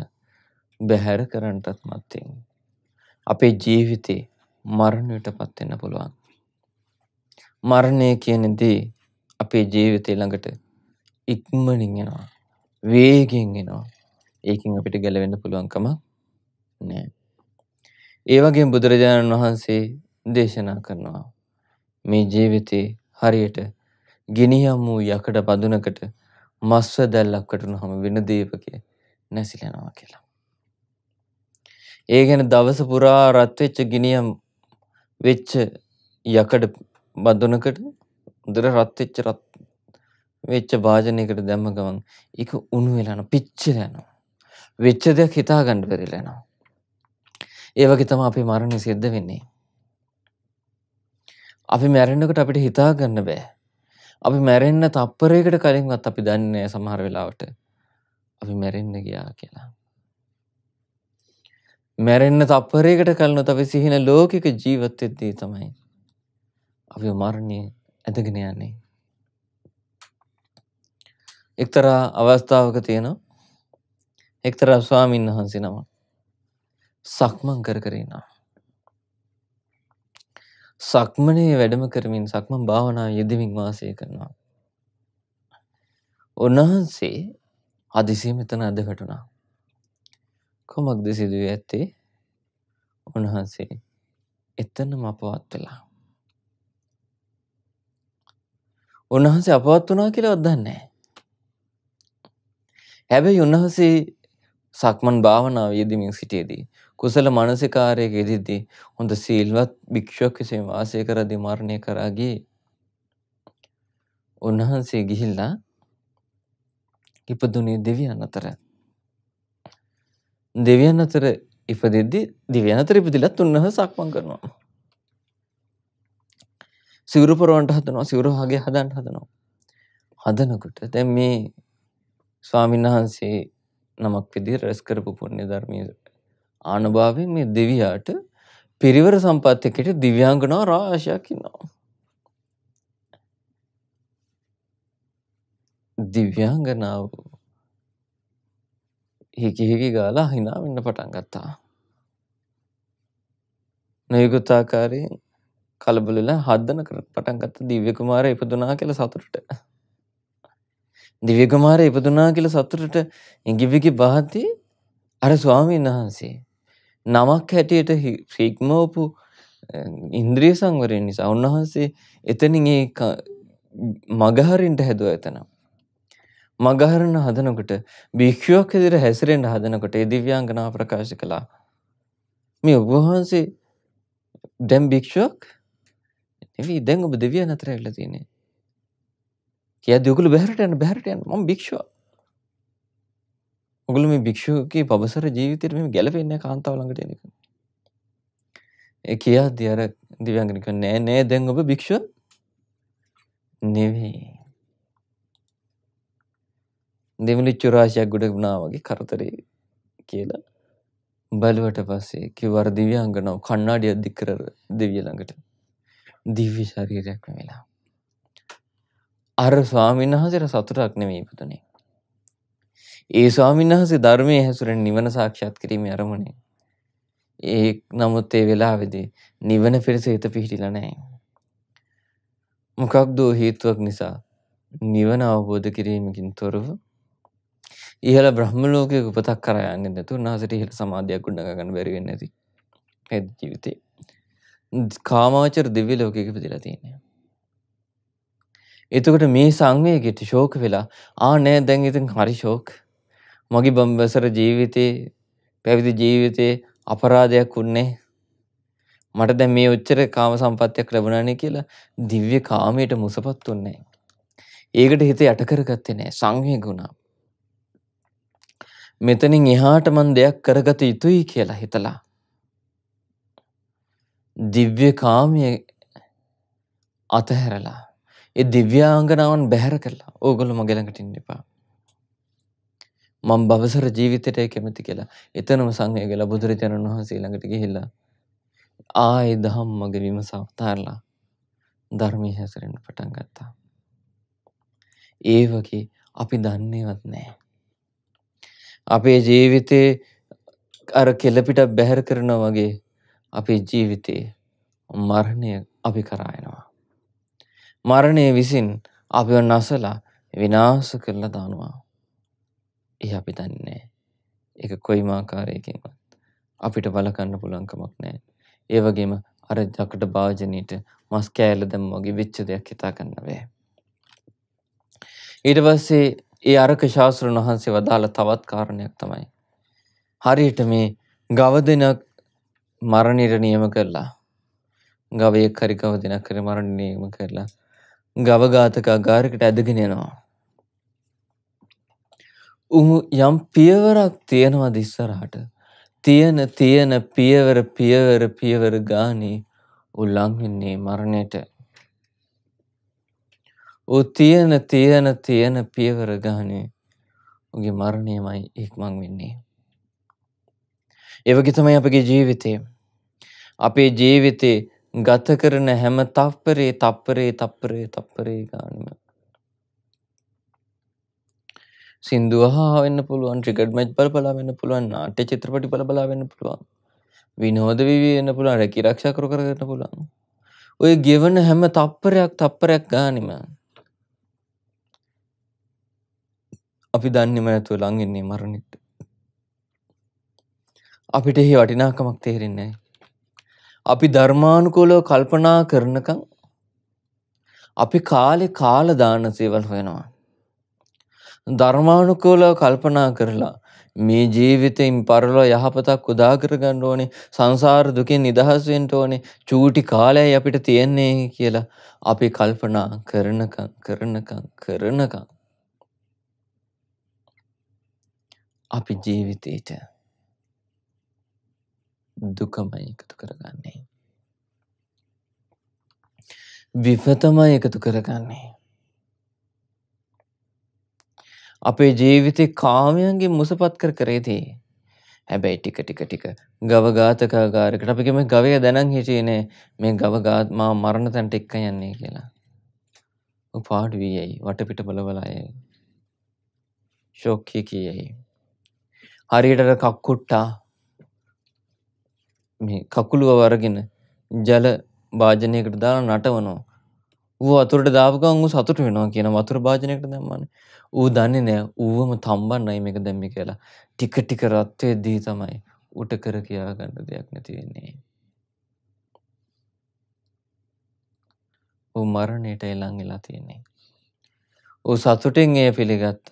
බැහැර කරන්නටත් මත්තින්. අපේ ජීවිතේ මරණයට පත්වෙන්න පුළුවන්. මරණය කියන දේ අපේ ජීවිතේ ළඟට ඉක්මනින් එනවා. වේගෙන් එනවා. ඒකින් අපිට ගැලවෙන්න පුළුවන්කම නෑ. ඒවගේ බුදුරජාණන් වහන්සේ දේශනා කරනවා. මේ ජීවිතේ හරියට ගිනියම් වූ යකඩ පදුනකට මස්ව දැල්ලක් කටුනහම වෙන දීපකය නැසිලෙනවා කියලා. ඒ ගැන දවස පුරා රත් වෙච්ච ගිනියම් වෙච්ච යකඩ බඳුනකට දුර රත් වෙච්ච රත් වෙච්ච වාජනයකට දැම්ම ගමන් ඒක උණු වෙලා යනවා පිච්චිලා යනවා. වෙච්ච දෙයක් හිතා ගන්න බැරිලා යනවා. ඒවගේ තම අපි මරණය සිද්ධ වෙන්නේ. අපි මැරෙන්නකට අපිට හිතාගන්න බෑ. අපි මැරෙන්න තප්පරයකට කලින්වත් අපි දන්නේ සමහර වෙලාවට අපි මැරෙන්න ගියා කියලා. මැරෙන්න තප්පරයකට කලිනුත් අපි සිහින ලෝකික ජීවත් වෙද්දී තමයි අපි මරණය ඇදගෙන යන්නේ. එක්තරා අවස්ථාවක තියෙනවා එක්තරා ස්වාමීන් වහන්සේ නමක්. සක්මන් කර කර ඉන්නවා. සක්මනේ වැඩම කරමින් සක්මන් භාවනා යෙදෙමින් වාසය කරනවා. උන්වහන්සේ හදිසිය මෙතන අද වැටුණා. කොමක්ද සිදුවී ඇත්තේ? උන්වහන්සේ එතනම අපවත් වෙලා. උන්වහන්සේ අපවත් වුණා කියලාවත් දන්නේ නැහැ. හැබැයි උන්වහන්සේ සක්මන් භාවනාව යෙදමින් සිටියේදී කුසල මානසිකාරයක යෙදිද්දී හොඳ සීල්වත් භික්ෂුවක් විසින් වාසය කරදී මරණය කරා ගියේ. උන්වහන්සේ ගිහිල්ලා ඉපදුනේ දෙවියන් අතර. දෙවියන් අතර ඉපදෙද්දී දෙවියන් අතර ඉපදිලත් උන්වහන්සේ සක්මන් කරනවා. සිවුරු පොරවන්ට හදනවා සිවුරු වගේ හදන්න හදනවා. හදනකොට දැන් මේ ස්වාමීන් වහන්සේ නමක් විදිහට රැස් කරපු පුණ්‍ය ධර්මයේ ආනුභාවයෙන් මේ දෙවියාට පිරිවර සම්පත්තියකට දිව්‍යාංගනා රාශියක් ඉන්නවා. දිව්‍යාංගනාව හිකි හිකි ගාලා හිනා වෙන්න පටන් ගත්තා. නොයෙකුත් ආකාරයෙන් කලබල වෙලා හදන පටන් ගත්ත දිව්‍ය කුමාරය ඉපදුනා කියලා සතුටට. දිව්‍ය කුමාරය ඉපදුනා කියලා සතුටට ඉඟිවිගේ බහති අර ස්වාමීන් වහන්සේ නමක් හැටියට ෆික්මෝපු ඉන්ද්‍රිය සංවරයෙන් නිසා උන්වහන්සේ එතනින් ඒ මගහරින්ට හැදුව එතනම්. මගහරන හදනකොට භික්ෂුවක් විදිහට හැසිරෙන්න හදනකොට ඒ දිව්‍යාංගනා ප්‍රකාශ කළා. මේ ඔබ වහන්සේ දැන් භික්ෂුවක් නෙවෙයි දැන් ඔබ දෙවියන් අතර ඇවිල්ලා තියෙන්නේ. කියද්දී ඔයගොල්ලෝ බහැරට යන්න බහැරට යන්න මම භික්ෂුවක්. ඔගොල්ලෝ මේ භික්ෂුවගේ පබසර ජීවිතේට මෙහෙම ගැලපෙන්නේ නැහැ කාන්තාව ළඟට එන එක. ඒ කියද්දී අර දිව්‍යංගනික නෑ නෑ දැන් ඔබ භික්ෂුව නෙවෙයි. දෙමළි චුරාශියක් ගොඩ වුණා වගේ කරතරේ කියලා බලුවට පස්සේ කිව්වර දිව්‍යංගනව කණ්ණාඩියක් දික් කර දෙවිය ළඟට. දිව්‍ය ශරීරයක් වෙලා. අර ස්වාමීන් වහන්සේට සතුටක් නෙමෙයි පුතනේ. ඒ ස්වාමින්හසේ ධර්මය හැසුරෙන් නිවන සාක්ෂාත් කිරීම අරමුණේ. ඒ නමුත් ඒ වෙලාවෙදී නිවන පිරිස හිත පිහිටිලා නැහැ. මොකක්ද හේතුවක් නිසා නිවන අවබෝධ කිරීමකින් තොරව ඉහළ බ්‍රහ්ම ලෝකයක උපතක් කරා යන්නේ නැතුව උන්වහන්සේට ඉහළ සමාධියක් ගොඩනගා ගන්න බැරි වෙන්නේ නැති. මේ ජීවිතේ කාමාවචර දිව්‍ය ලෝකයක ඉපදලා තියෙනවා. එතකොට මේ සංවේගයට ෂෝක වෙලා ආ නෑ දැන් ඉතින් හරි ෂෝක් මගේ බම්බසර ජීවිතේ පැවිදි ජීවිතේ අපරාධයක් වුන්නේ මට දැන් මේ ඔච්චර කාම සම්පත්තියක් ලැබුණානේ කියලා දිව්‍ය කාමයට මුසපත් වුන්නේ ඒකට හිත යට කරගත්තේ නැහැ සංවේග වුණා. මෙතනින් එහාට මන් දෙයක් කරගත යුතුයි කියලා හිතලා දිව්‍ය කාමයේ අතහැරලා ඒ දිව්‍යාංගනාවන් බැහැර කරලා ඕගොල්ලෝ මගේ ළඟට ඉන්න එපා. මම බවසර ජීවිතයට කැමති කියලා. එතනම සංවේගය ලැබ බුදුරජාණන් වහන්සේ ළඟට ගිහිල්ලා ආයේ ධම්මගේ විමසව තාරලා ධර්මයේ හැසිරෙන්න පටන් ගත්තා. ඒ වගේ අපි දන්නේවත් නැහැ. අපේ ජීවිතේ අර කෙලපිට බැහැර කරනවා වගේ අපේ ජීවිතේ මරණය අපි කරා යනවා. මරණය විසින් අපිව නසලා විනාශ කරලා දානවා. ඒ අපි දන්නේ ඒක කොයිම ආකාරයකින්වත් අපිට වළකන්න පුළුවන් කමක් නැහැ. ඒ වගේම අර ජකට භාජනීට මස් කෑල්ල දැම්ම වගේ වෙච්ච දෙයක් හිතා ගන්න බෑ. ඊට පස්සේ ඒ අරක ශාස්ත්‍රණ වහන්සේ වදාළ තවත් කාරණයක් තමයි. හරියට මේ ගව දෙනක් මරණයට නියම කරලා ගවයෙක් හරි ගව දෙනක් හරි මරණ නියම කරලා ගව ඝාතක අගාරයකට ඇදගෙන යනවා. උමු යම් පියවරක් තියෙනවද ඉස්සරහට තියෙන තියෙන පියවර පියවර පියවර ගානේ ඌ ලං වෙන්නේ මරණයට ඌ තියෙන තියෙන තියෙන පියවර ගානේ ඌගේ මරණයමයි ඉක්මන් වෙන්නේ ඒ වගේ තමයි අපගේ ජීවිතේ අපේ ජීවිතේ ගත කරන හැම තප්පරේ තප්පරේ තප්පරේ තප්පරේ ගානම සින්දුව හා වෙන්න පුළුවන් ට්‍රිකට් මැච් බල බලා වෙන්න පුළුවන් නාට්‍ය චිත්‍රපටි බල බලා වෙන්න පුළුවන් විනෝද වීවී වෙන්න පුළුවන් රැකී රක්ෂා කර කරගන්න පුළුවන් ඔය ගෙවන හැම තප්පරයක් තප්පරයක් ගානිම අපි දන්නෙම නැතුව ලඟෙන්නේ මරණෙට අපිට එහි වටිනාකමක් තේරෙන්නේ අපි ධර්මානුකූලව කල්පනා කරනකම් අපි කාලේ කාල දාන සේවල් හොයනවා ධර්මානුකූලව කල්පනා කරලා මේ ජීවිතෙන් පරලෝ යහපතක් උදා කරගන්න ඕනේ සංසාර දුකෙන් නිදහස් වෙන්න ඕනේ චූටි කාලයයි අපිට තියෙන්නේ කියලා අපි කල්පනා කරනකම් කරනකම් කරනකම් අපි ජීවිතේට දුකමයි එකතු කරගන්නේ විපතමයි එකතු කරගන්නේ අපේ ජීවිතේ කාමයන්ගෙන් මුසපත් කර කරේදී. හැබැයි ටික ටික ටික ගවඝාතකාගාරයකට අපි කිව්වේ ගවය දැනන් හිටියේ නෑ මේ ගවඝාත මා මරණ තැනට එක්ක යන්නේ කියලා. ඔය පාඩු වීයයි වටපිට බලවලා යයි. ෂොක් කීයයි. හරියට අර කක්කුට්ටා මේ කකුලුව වරගෙන ජල භාජනයකට දාලා නටවනවා. ඌ අතුරට දාපුකන් ඌ සතුට වෙනවා කියන වතුර භාජනයකට දැම්මනේ. ඌ දන්නේ නෑ ඌවම තම්බන්නයි මේක දැම්මේ කියලා. ටික ටික රත් වෙද්දී තමයි ඌට කර කියා ගන්න දෙයක් නැති වෙන්නේ. ඌ මරණයට ළඟ වෙලා තියෙන්නේ. ඌ සතුටින් ඒ පිළිගත්තත්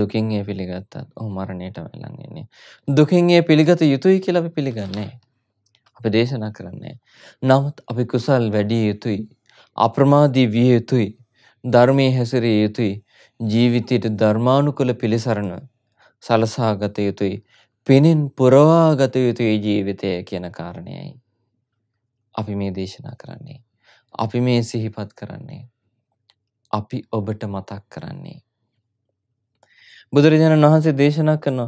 දුකින් ඒ පිළිගත්තත් ඌ මරණයට ළඟ වෙන්නේ. දුකින් ඒ පිළිගත යුතුයි කියලා අපි පිළිගන්නේ. අපි දේශනා කරන්නේ. නමුත් අපි කුසල් වැඩි යුතුයි. අප්‍රමාදී විය යුතුයි. ධර්මයේ හැසිරිය යුතුයි. ජීවිතයට ධර්මානුකූල පිළිසරණ සලසා ගත යුතුයි. පිනෙන් පුරවා ගත යුතුයි ජීවිතය කියන කාරණයයි. අපි මේ දේශනා කරන්නේ. අපි මේ සිහිපත් කරන්නේ. අපි ඔබට මතක් කරන්නේ. බුදුරජාණන් වහන්සේ දේශනා කරන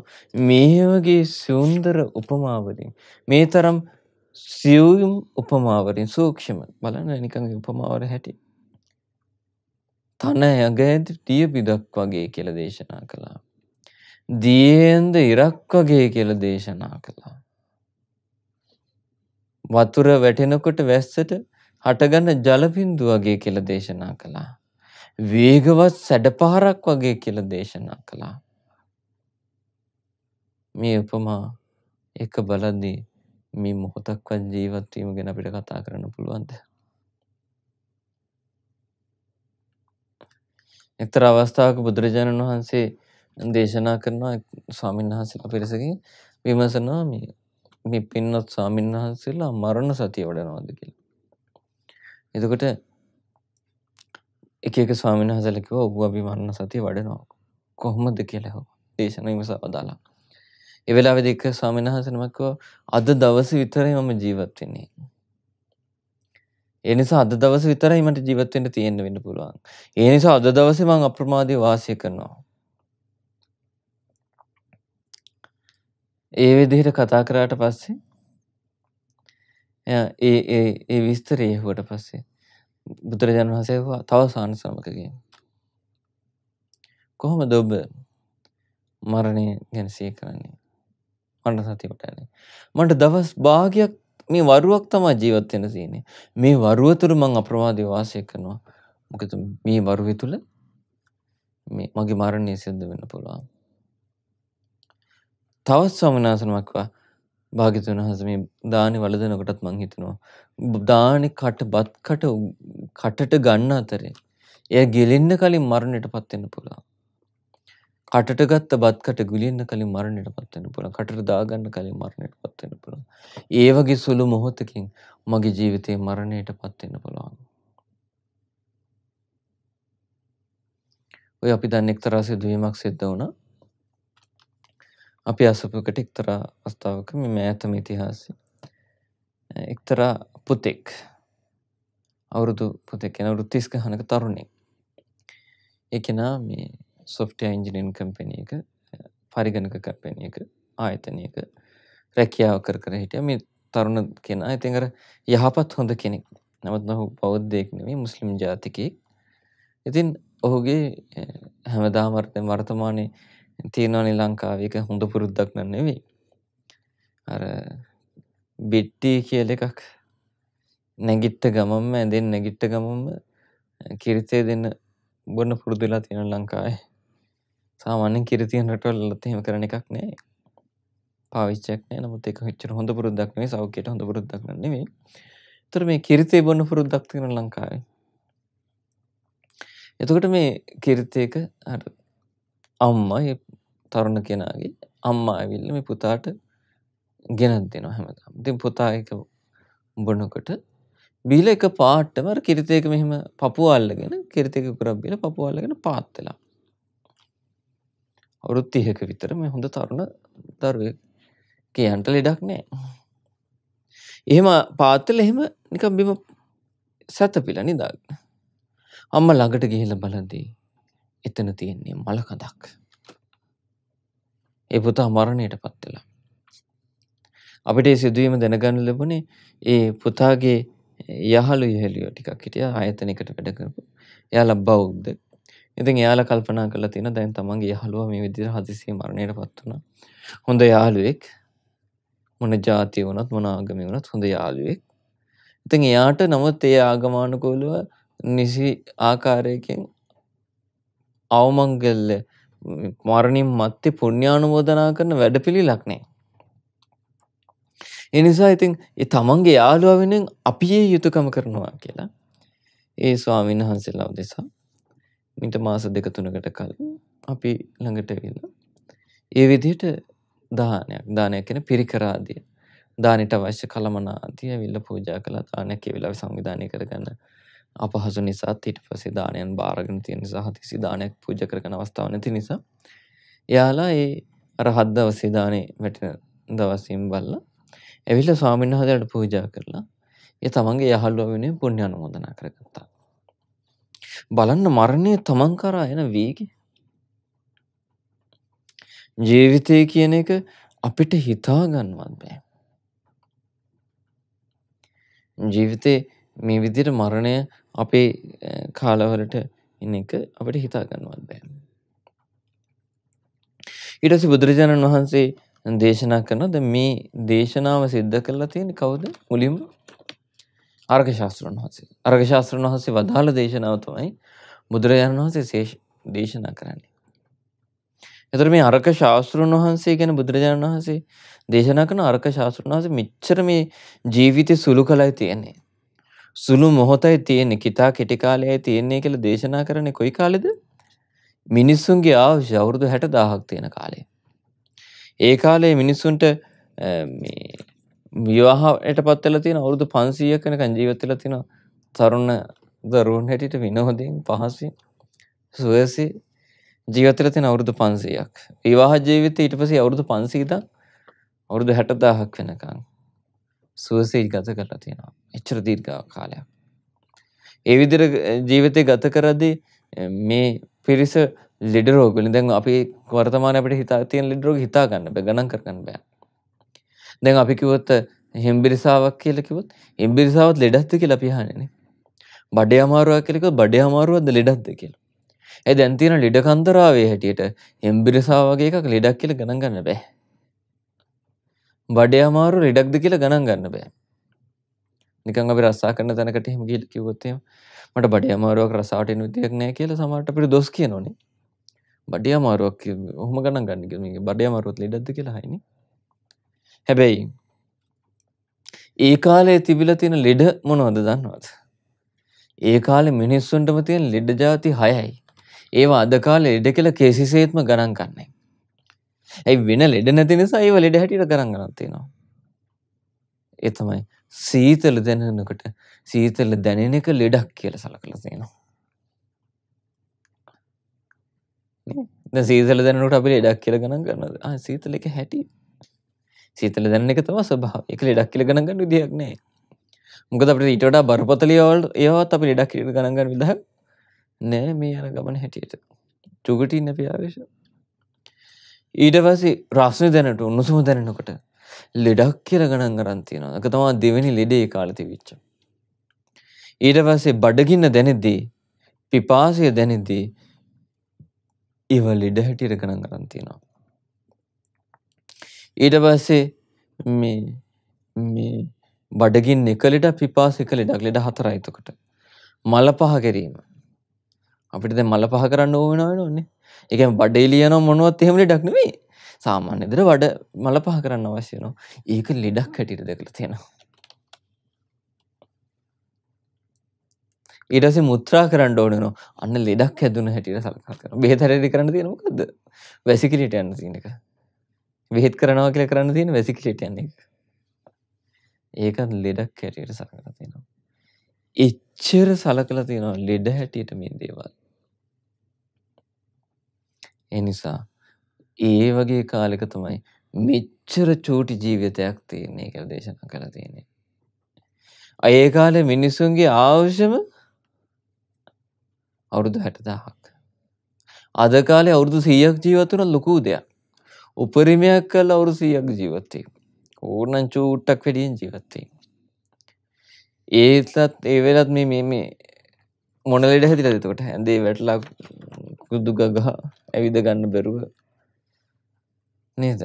මේ වගේ සුන්දර උපමාවලින් මේ තරම් සියුම් උපමාවරින් සූක්ෂම බලන්න නිකන් උපමාවර හැටි. තන යග ඇති දිය බිදක් වගේ කියල දේශනා කළා. දියෙන්ද ඉරක් වගේ කියල දේශනා කළා. වතුර වැටෙනකොට වැස්සට හටගන්න ජලපින්දු වගේ කියල දේශනා කළා. වේගවත් සැඩපහරක් වගේ කියල දේශනා කළා. මේ උපමා එක බලද්දී මේ මොහොතක්වත් ජීවත් වීම ගැන අපිට කතා කරන්න පුළුවන්ද? එක්තරා අවස්ථාවක බුදුරජාණන් වහන්සේ දේශනා කරනවා ස්වාමීන් වහන්සේලා පිරිසකින් විමසනවා මේ මේ පින්වත් ස්වාමීන් වහන්සේලා මරණ සතිය වඩනවාද කියලා. එතකොට එක එක ස්වාමීන් වහන්සේලා කිව්වා ඔබ අපි මරණ සතිය වඩනවා. කොහොමද කියලා හව දේශනා විමසවලා ඒ වෙලාවේදී එක ස්වාමීන් වහන්සේ නමක් කිව්වා අද දවස් විතරයි මම ජීවත් වෙන්නේ. ඒ නිසා අද දවස් විතරයි මට ජීවත් වෙන්න තියෙන්න වෙන්න පුළුවන්. ඒ නිසා අද දවසේ මම අප්‍රමාදීව වාසය කරනවා. ඒ විදිහට කතා කරාට පස්සේ ඒ ඒ ඒ විස්තරය හුවට පස්සේ බුදුරජාණන් වහන්සේ තව සාන සමකගේ. කොහොමද ඔබ මරණය ගැන සිය කරන්නේ මට සතියකටනේ. මට දවස් භාගයක් මේ වරුවක් තමා ජීවත්වෙන තියනෙ. මේ වරුවතුර මං අප්‍රවාදය වාසය කරනවා. මොකද මේ වරුව තුළ මගේ මරණය සිද්ධ වෙන්න පුළුවන්. තවත් ස්වමනාසනමක්වා භාගිතුන් හස මේ දානි වලදනකොටත් මං හිතනවා. දානි කට බත්කට කටට ගන්න අතරේ. එය ගෙලෙන්න කලින් මරණයට පත්වෙන්න පුළුවන්. කටට ගත්ත බත්කට ගුලින්න කලින් මරණයට පත්වෙන්න පුළුවන්. කටට දාගන්න කලින් මරණයට පත්වෙන්න පුළුවන්. ඒ වගේ සුළු මොහොතකින් මගේ ජීවිතේ මරණයට පත්වෙන්න පුළුවන්. ඔය අපි දැන් එක්තරා සිදුවීමක් සිද්ධ වුණා. අපි අසපුකට එක්තරා අවස්ථාවක මේ මෑතම ඉතිහාසයේ එක්තරා පුතෙක් අවුරුදු පුතෙක් කෙනෙකු 30 ගණනක තරුණෙක්. ඒ කෙනා මේ සොෆ්ට යින්ජිනෙන් කම්පැනියක පරිගණක කම්පැනියක ආයතනයක රැකියාව කර කර හිටිය මේ තරුණ කෙන ඇතිකර යහපත් හොඳ කෙනෙක් නවත් නොහු පෞද්ධයෙක් නෙවේ මුස්ලිම් ජාතිකයෙක් ඉතින් ඔහුගේ හැමදාමර්තය වර්තමානය තියෙනවානි ලංකාවක හොඳ පුරුද්දක් න නෙවෙයි අර බිට්ටි කියල එකක් නැගිට්ට ගමම්ම ඇදෙන් නැගිට්ට ගමම්ම කිරිතය දෙන්න බොන්න පුරුදුලා තියෙන ලංකායි සාමාන්‍යයෙන් කිරි තියෙන රටවල්ලත් එහෙම කරන එකක් නෑ. පාවිච්චියක් නෑ. නමුත් ඒක එච්චර හොඳ පුරුද්දක් නෙවෙයි. සෞඛ්‍යයට හොඳ පුරුද්දක් නම් නෙවෙයි. ඒතර මේ කිරි තිබුණු පුරුද්දක් තියෙනවා ලංකාවේ. එතකොට මේ කිරිතේක අර අම්මා ඒ තරුණ කෙනාගේ අම්මා ඇවිල්ලා මේ පුතාට ගෙනත් දෙනවා හැමදාම. ඉතින් පුතා ඒක බොනකොට බීලා එක පාටම අර කිරිතේක මෙහෙම පපුව අල්ලගෙන කිරිතේක උගුරක් බීලා පපුව අල්ලගෙන පාත් වෙලා. අවුරුත් තියක විතර මේ හොඳ තරුණ දරුව කියන්ට ලෙඩක් නෑ. එහෙම පාතල එහෙම නික බිම සැතපිල නිදාගන්න. අම්ම ළඟට ගිහිල බලදී එතන තියෙන්නේ මලකඳක්. ඒ පුතා මරණයට පත්වෙලා. අපිට ඒ සිදුවීම දැනගන්න ලැබුණේ ඒ පුතාගේ යහළු ඉහළියෝ ටිකක් හිටියා ආයතනයකට වැඩ කරපු එයාලා බෞද්ධ ඉතින් එයාලා කල්පනා කරලා තියෙන දැන් තමන්ගේ යහළුවා මේ විදිහට හදිසියේ මරණයට පත් වුණා. හොඳ යාළුවෙක් මොන જાතිය වුණත් මොන ආගමේ වුණත් හොඳ යාළුවෙක්. ඉතින් එයාට නමුත් ඒ ආගමානුකූලව නිසි ආකාරයකින් අවමංගල්‍ය මරණින් මත්තේ පුණ්‍යානුමෝදනා කරන වැඩපිළිලක් නෑ. ඒ නිසා ඉතින් ඒ තමන්ගේ යාළුවා වෙනුවෙන් අපි ඒ යුතුයකම කරනවා කියලා ඒ ස්වාමීන් වහන්සේලා උදෙසා මිට මාස දෙක තුනකට කලින් අපි ළඟට ඇවිල්ලා ඒ විදිහට දානයක් දානයක් කියන පිරිකරාදිය දානට අවශ්‍ය කළමනාදිය ඇවිල්ලා පූජා කළා දානයක් ඇවිල්ලා අපි සංවිධානය කරගන්න අපහසු නිසාත් ඊට පස්සේ දානයන් බාරගෙන තියෙන නිසා හතිසි දානයක් පූජා කරගන්න අවස්ථාවක් නැති නිසා එයාලා ඒ අර හත් දවසේ දානේ වැටෙන දවසින් බල්ලා ඇවිල්ලා ස්වාමීන් වහන්සේලාට පූජා කරලා ඒ තමන්ගේ යහළුවා වෙනුවෙන් පුණ්‍ය අනුමෝදනා කරගත්තා බලන්න මරණය තමන් කරා එන වේගය. ජීවිතය කියන එක අපිට හිතා ගන්නවත් බෑ. ජීවිතේ මේ විදිහට මරණය අපේ කාලවලට ඉන්න එක අපිට හිතා ගන්නවත් බෑ. ඊට පස්සේ බුදුරජාණන් වහන්සේ දේශනා කරනවා දැන් මේ දේශනාව සිද්ධ කරලා තියෙන්නේ කවුද? මුලින්ම අර්ග ශාස්තෘන් වහසේ. අර්ග ශාස්තෘන් වහසේ වදාළ දේශනාව තමයි බුදුරජාණන් වහන්සේ ශේෂ දේශනා කරන්නේ. එතකොට මේ අර්ග ශාස්තෘන් වහන්සේ ගැන බුදුරජාණන් වහන්සේ දේශනා කරන අර්ග ශාස්තෘන් වහන්සේ මෙච්චර මේ ජීවිතේ සුළු කලයි තියෙන්නේ. සුළු මොහොතයි තියෙන්නේ. කිතා කෙටි කාලයයි තියෙන්නේ කියලා දේශනා කරන්නේ කොයි කාලෙද? මිනිස්සුන්ගේ ආයුෂ අවුරුදු 60000ක් තියෙන කාලේ. ඒ කාලේ මිනිස්සුන්ට මේ විවාහයට පත් වෙලා තියෙන අවුරුදු 500ක් වෙනකන් ජීවත් වෙලා තියෙන තරුණ දරුවන් හැටියට විනෝදයෙන් පහසෙන් සුවසේ ජීවත් වෙලා තියෙන අවුරුදු 500ක්. විවාහ ජීවිතේ ඊට පස්සේ අවුරුදු 500 ඉඳන් අවුරුදු 60000ක් වෙනකන් සුවසේ ගත කරලා තියෙනවා. එච්චර දීර්ඝ කාලයක්. ඒ විදිහට ජීවිතේ ගත කරද්දී මේ පිරිස ලෙඩ රෝග වලින් දැන් අපි වර්තමානයේ අපිට හිතා තියෙන ලෙඩ රෝග හිතා ගන්න බෑ ගණන් කර ගන්න බෑ. දැන් අපි කිව්වොත් හෙම්බිරිසාවක් කියලා කිව්වොත් හෙම්බිරිසාවත් ලෙඩක්ද කියලා අපි අහන්නේ බඩේ අමාරුවක් කියලා කිව්වොත් බඩේ අමාරුවක්ද ලෙඩක්ද කියලා. ඒ දැන් තියෙන ලෙඩ කන්දරාවේ හැටියට හෙම්බිරිසාව වගේ එකක් ලෙඩක් කියලා ගණන් ගන්න බෑ. බඩේ අමාරු ලෙඩක්ද කියලා ගණන් ගන්න බෑ. නිකන් අපි රස්සා කරන තැනකට එහෙම ගිහිල්ලා කිව්වොත් එහෙම මට බඩේ අමාරුවක් රසාවට එන විදියක් නෑ කියලා සමහරට අපිට දොස් කියනෝනේ. බඩේ අමාරුවක් ඔහොම ගණන් ගන්න කියලා මේ බඩේ අමාරුවත් ලෙඩක්ද කියලා අහන්නේ. හැබැයි ඒ කාලේ තිබිලා තියෙන ලෙඩ මොනවද දන්නවද? ඒ කාලේ මිනිස්සුන්ටම තියෙන ලෙඩ જાති 6යි. ඒවා අද කාලේ ලෙඩ කියලා කේසිසේත්ම ගණන් ගන්නෑ. ඇයි වෙන ලෙඩ නැති නිසා ඒව ලෙඩ හැටියට ගණන් ගන්න තියෙනවා. ඒ තමයි සීතල දැනෙනකොට සීතල දැනෙන එක ලෙඩක් කියලා සලකලා තියෙනවා. දැන් සීතල දැනෙනකොට අපි ලෙඩක් කියලා ගණන් ගන්නවද? ආ සීතල එක හැටි සීතල දැනෙන එක තමයි ස්වභාවය. ඒක ලෙඩක් කියලා ගණන් ගන්න විදියක් නෑ. මොකද අපිට ඊට වඩා බරපතල ඒවාට ඒවත් අපි ලෙඩක් කියලා ගණන් ගන්න විදිහක් නෑ මේ යන ගමන හැටියට. චුගටින් අපි ආවේශ. ඊට පස්සේ රස්නේ දැනට උණුසුම දැනෙනකොට ලෙඩක් කියලා ගණන් ගන්න තියෙනවා. ඒක තමයි දෙවෙනි ලෙඩේ කාලේ තිබිච්ච. ඊට පස්සේ බඩගින්න දැනෙද්දී පිපාසය දැනෙද්දී ඒව ලෙඩ හැටියට ගණන් ගන්න තියෙනවා. ඊට පස්සේ මේ මේ බඩගින් එක ලෙඩක් පිපාස එක ලෙඩක් ලෙඩ හතරයි එතකොට. මල පහ කිරීම. අපිට දැන් මල පහ කරන්න ඕන වෙනව නෝනේ. ඒ කියන්නේ බඩේ ලියන මොනවත් එහෙම ලෙඩක් නෙමෙයි. සාමාන්‍ය විදිහට බඩ මල පහ කරන්න අවශ්‍ය වෙනවා. ඒක ලෙඩක් හැටියට දැකලා තියෙනවා. ඊට පස්සේ මුත්‍රා කරන්න ඕන වෙනවා. අන්න ලෙඩක් හැදුන හැටියට සලකනවා. බෙහෙත හැටියට කරන්න තියෙන මොකද්ද? වැසිකිළියට යන්න තියෙන එක. වෙහෙත් කරනවා කියලා කරන්න තියෙන වැසිකිලට යන එක. ඒකත් ලෙඩක් හැටියට සලකලා තියෙනවා. එච්චර සලකලා තියෙනවා ලෙඩ හැටියට මේ දේවල්. ඒ නිසා ඒ වගේ කාලෙක තමයි මෙච්චර චූටි ජීවිතයක් තියෙන්නේ කියලා දේශනා කරලා තියෙන්නේ. ඒ කාලේ මිනිසුන්ගේ අවශ්‍යම අවුරුදු 60000ක්. අද කාලේ අවුරුදු 100ක් ජීවත් වෙන ලොකු දෙයක්. උපරිමයක් කළ අවුරු සීයක් ජීවත්තේ. ඕනං චූට්ටක් වැඩියෙන් ජීවත්තේ. ඒත්ලත් ඒ වෙලත් මේ මේ මේ මොනලෙඩ හැදිලා එතකොට හැඳේ වැටලා කුදු ගගහ ඇවිද ගන්න බැරුව නේද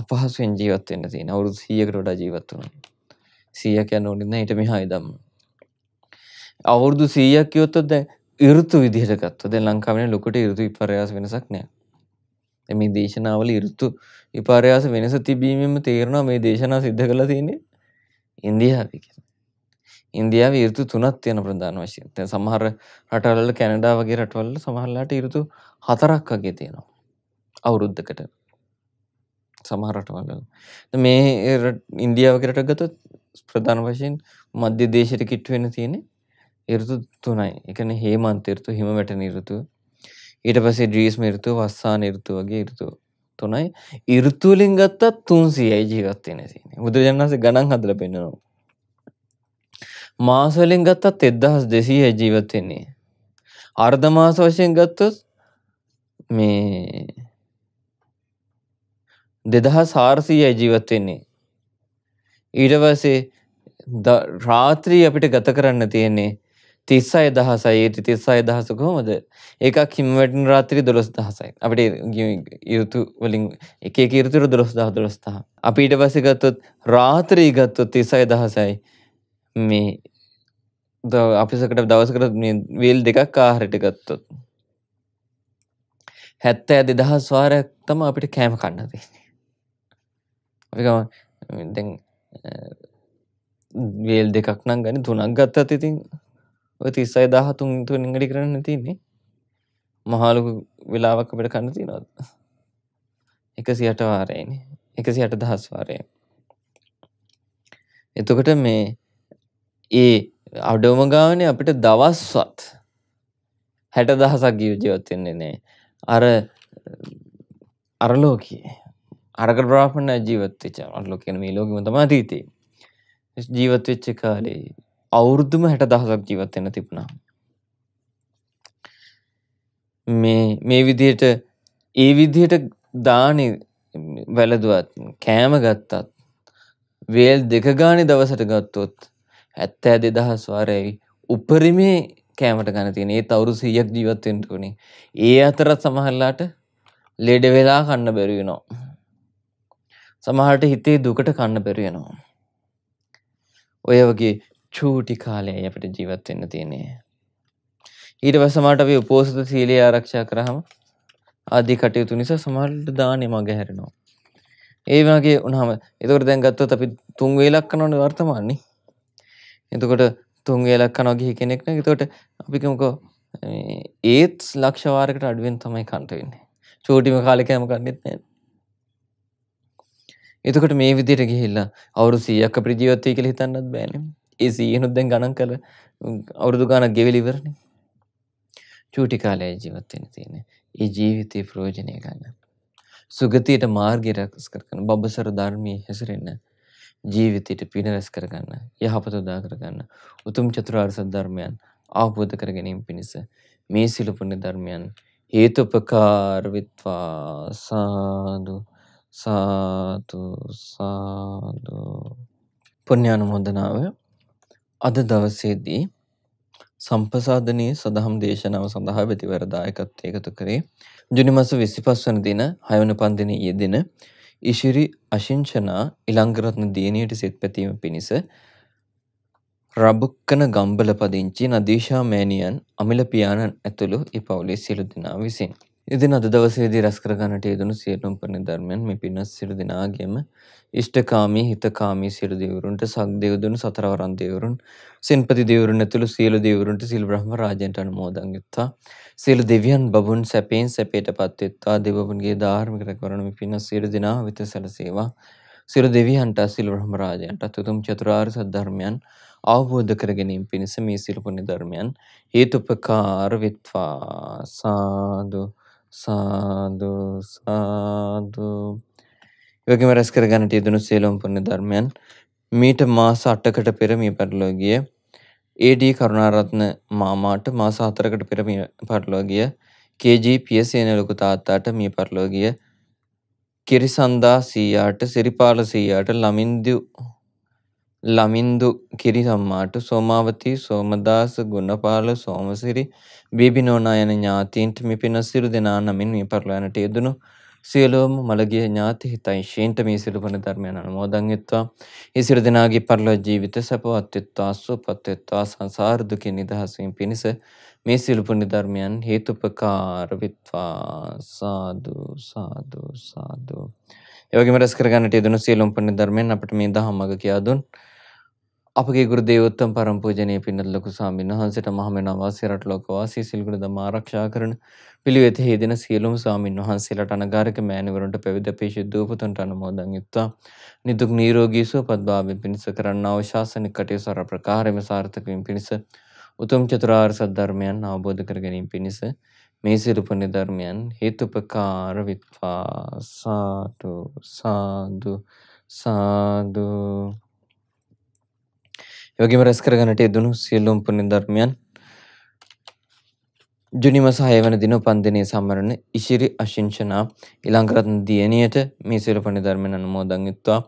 අපහසුවෙන් ජීවත් වෙන්න තියෙන අවුරුදු 100කට වඩා ජීවත් වුණා 100 කියන්නේ ඕනේ නැහැ ඊට මෙහා ඉදම්ම අවුරුදු 100ක් කියොත් දැන් ඍතු විදිහට ගත්තොත් දැන් ලංකාවේ ලොකුට ඍතු විපර්යාස වෙනසක් නැහැ මේ දේශනාවල ඉරුතු විපර්යාස වෙනස තිබීමම තේරෙනවා මේ දේශනා සිද්ධ කළා තියෙන්නේ ඉන්දියාවේ කියලා. ඉන්දියාවේ ඍතු තුනක් තියෙන ප්‍රධාන වශයෙන්. දැන් සමහර රටවල කැනඩා වගේ රටවල සමහරලාට ඍතු හතරක් වගේ තියෙනවා. අවුරුද්දකට. සමහර රටවල. මේ ඉන්දියාව වගේ රටක් ගත්තොත් ප්‍රධාන වශයෙන් මධ්‍ය දේශයට කිට්ටු වෙන තියෙන්නේ ඍතු තුනයි. ඒ කියන්නේ හේමන්ත ඍතු, හිම වැටෙන ඍතු, ඊට පස්සේ ද්‍රීස්ම ඍතුව වස්සාන ඍතුව වගේ ඍතු තුනයි. ඍතු වලින් ගත්තත් 300යි ජීවත් වෙන්නේ තියෙන්නේ. බුදුරජාණන් වහන්සේ ගණන් හදලා පෙන්නනවා. මාස වලින් ගත්තත් 1200යි ජීවත් වෙන්නේ. අර්ධ මාස වශයෙන් ගත්තොත් මේ 2400යි ජීවත් වෙන්නේ. ඊට පස්සේ රාත්‍රී අපිට ගත කරන්න තියෙන්නේ තිස්සය දහසයියට තිස්සය දහස කොහොමද ඒකක් හිමවැටන රාත්‍රී දොළොස් දහසයි අපට යුතු වලින් එක කීරතුර දොළොස් දහ දොළොස්ථහ අපි ඊට පස්සේ ගත්තොත් රාත්‍රී ගත්තොත් තිස්සය දහසයි මේ ද අපිසකට දවසකට මේ වේල් දෙකක් ආහාරයට ගත්තොත් හැත්තෑ දෙදහස් වාරයක් තම අපිට කෑම කන්න තියෙන්නේ අපි ගම දැන් වේල් දෙකක් නම් ගනි තුනක් ගත්තත් ඉතින් ඔය තිස්සයි දහතුන් තුන් ඉංගඩි කරන්න තින්නේ මහාලොකු වෙලාවක් අපට කන්න තිනොත් එකසි අට වාරයන එකසි අට දහස් වාරය එතකොට මේ ඒ අඩෝම ගාවනය අපිට දවස්වත් හැට දහසක් ගීවජයවත්වෙන්නේ නෑ අර අරලෝකයේ අරග බ්‍රාපණ ජීවත්වෙච්ච අරලෝකන මේ ලෝකම තමා තීතේ ජීවත්වෙච්ච කාලේ අවුරුද්දුම හැට දහසක් ජීවත්වෙන තිබුණා. මේ මේ විදියට ඒ විදියට දානි වැලදුවත් කෑම ගත්තත් වේල් දෙක ගානි දවසට ගත්තොත් ඇත්තෑ දෙදහස් වාරයයි උපරිමේ කෑමට ගණ තියෙන ඒ තවුරු සීයක් ජීවත්වෙන්ට වුණේ ඒ අතරත් සමහරලාට ලෙඩ වෙලා කන්න බැරිවෙනවා. සමහට හිතේ දුකට කන්න බැරිවෙනවා. ඔය වගේ චූටි කාලයයි අපිට ජීවත් වෙන්න තියෙන්නේ. ඊට පස්සේ සමහරට අපි උපෝසත සීලය ආරක්ෂා කරාම ආදී කටයුතු නිසා සමහරට දානේ මග හැරෙනවා. ඒ වගේ වුණාම එතකොට දැන් ගත්තොත් අපි තුන් වේලක් කරනවනේ වර්තමානයේ. එතකොට තුන් වේලක් කරනවා ගිහි කෙනෙක් නම් එතකොට අපි කමකෝ ඒත් ලක්ෂ වාරයකට අඩුවෙන් තමයි කන්ට වෙන්නේ. චූටිම කාලේ කෑම කන්නේත් නැහැ. එතකොට මේ විදිහට ගිහිල්ලා අවුරුදු 100ක් අපිට ජීවත් වෙයි කියලා හිතන්නත් බෑනේ. ඒ සීයනුත් දැන් ගණන් කළ අවුරුදු ගානක් ගෙවිලිවරණ චූටි කාලය ජීවත්වෙන තියෙන ඒ ජීවිතය ප්‍රෝජනය ගන්න සුගතියට මාර්ගය රැකස් කරගන්න බබසර ධර්මය හැසිරෙන්න ජීවිතයට පින රැස් කරගන්න යහපත උදා කරගන්න උතුම් චතුරාර් සද්ධර්මයන් ආහෝධ කර ගැනීම පිණිස මේ සිලුපුුණ ධර්මයන් හේතුපකාරවිත්වා සාදුු සාතු සාදු පුණ්‍යානුමෝදනාව අද දවසේදී සම්පසාදනයේ සදහම් දේශනාව සඳහා වෙතිවර දායකත්වය එකතු කරේ ජුනි මස 25 වන දින 6 වන පන්තිනේ යෙදෙන ඉෂිරි අශින්චනා ඉලංගරත්න දියණියට සෙත් පැතීම පිණිස රබුක්කන ගම්බල පදිංචි නදීෂා මෑණියන් අමිල පියාණන් ඇතුළු ඒ පවුලේ සියලු දෙනා විසින් ඉතින් අද දවසේදී රැස් කරගන්නට යෙදුණු සියලුම පරණ ධර්මයන් මේ පින්වත් සියලු දෙනාගේම ඉෂ්ඨකාමී හිතකාමී සියලු දෙවිවරුන්ට සක්දේවදුණු සතරවරන් දෙවිවරුන් සෙන්පති දෙවිවරුන් ඇතුළු සියලු දෙවිවරුන්ට සිල් බ්‍රහ්ම රාජයන්ට අනුමෝදන් වෙත්වා සියලු දෙවියන් බබුන් සැපයෙන් සැපයටපත් වෙත්වා දෙවබුන්ගේ ධාර්මික රැකවරණ මේ පින්වත් සියලු දෙනා වෙත සැලසේවා සියලු දෙවියන්ට සිල් බ්‍රහ්ම රාජයන්ට උතුම් චතුරාර්ය සත්‍ය ධර්මයන් අවබෝධ කර ගැනීම පිණිස මේ සිල් පුණ්‍ය ධර්මයන් හේතුපකාර වෙත්වා සාදු සාදු සාදු. ඒ වගේම රැස් කර ගන්නට යෙදුණු සියලුම පුණ්‍ය ධර්මයන් මීට මාස 8කට පෙර මිය පරලෝ ගිය AD කරුණාරත්න මාමාට මාස 4කට පෙර මිය පරලෝ ගිය KG පියසේන ලොකු තාත්තාට මිය පරලෝ ගිය කිරිසන්දා සීයාට සිරිපාල සීයාට ලමින්දු ලමින්දු කිරිසම්මාට සෝමාවතී සෝමදාස ගුණපාල සෝමසිරි බේබිනෝනා යන ඥාතීන්ට මේ පින සිරු දෙනා නමින් මේ පරලොයනට යෙදුණු සියලෝම මළගිය ඥාති හිතයිශීන්ට මේ සිරු ගුණ ධර්මයන් අනුමෝදන් වෙත්වා. ඒ සිරු දෙනාගේ පරලොව ජීවිත සපවත් වෙත්වා, සුවපත් වෙත්වා, සංසාර දුකින් නිදහස් වීම පිණිස මේ සියලු පුණ්‍ය ධර්මයන් හේතුපකාර වෙත්වා. සාදු සාදු සාදු. ඒ වගේම රැස් කරගන්නට යෙදුණු සියලුම පුණ්‍ය ධර්මයන් අපට මේ දහම් මඟ කියා දුන් අපගේ ගුරුදේව උත්තම පරම පූජනීය පින්නත් ලොකු ස්වාමීන් වහන්සේට මහා මෙන වාසී රට ලෝක වාසී සිල්ගුණ දම ආරක්ෂා කරන පිළිවෙතෙහි යෙදෙන සියලුම ස්වාමීන් වහන්සේලාට අනගාරික මෑණිවරුන්ට පැවිදි අපේ ශුද්ධ උපතන්ට අනුමෝදන් යුක්තා නිදුක් නිරෝගී සුවපත් භාවයෙන් පිණිස කරන්නා වූ ශාසනික කටයුතු සර ප්‍රකාරයෙන්ම සාර්ථක වීම පිණිස උතුම් චතුරාර්ය සත්‍ය අවබෝධ කර ගැනීම පිණිස මේ සියලු පුණ්‍ය ධර්මයන් හේතුපකාර විත්වා සාදු සාදු සාදු යෝගිම රැස් කරගනට යෙදුණු සියලුම් පුණ්‍ය ධර්මයන් ජුනි මස 6 වන දින උපන්දිනයේ සම්මරණ ඉෂිරි අශින්ෂනා ඊළඟරත්න දියණියට මේ සියලු පුණ්‍ය ධර්මයන් අනුමෝදන් යුත්වා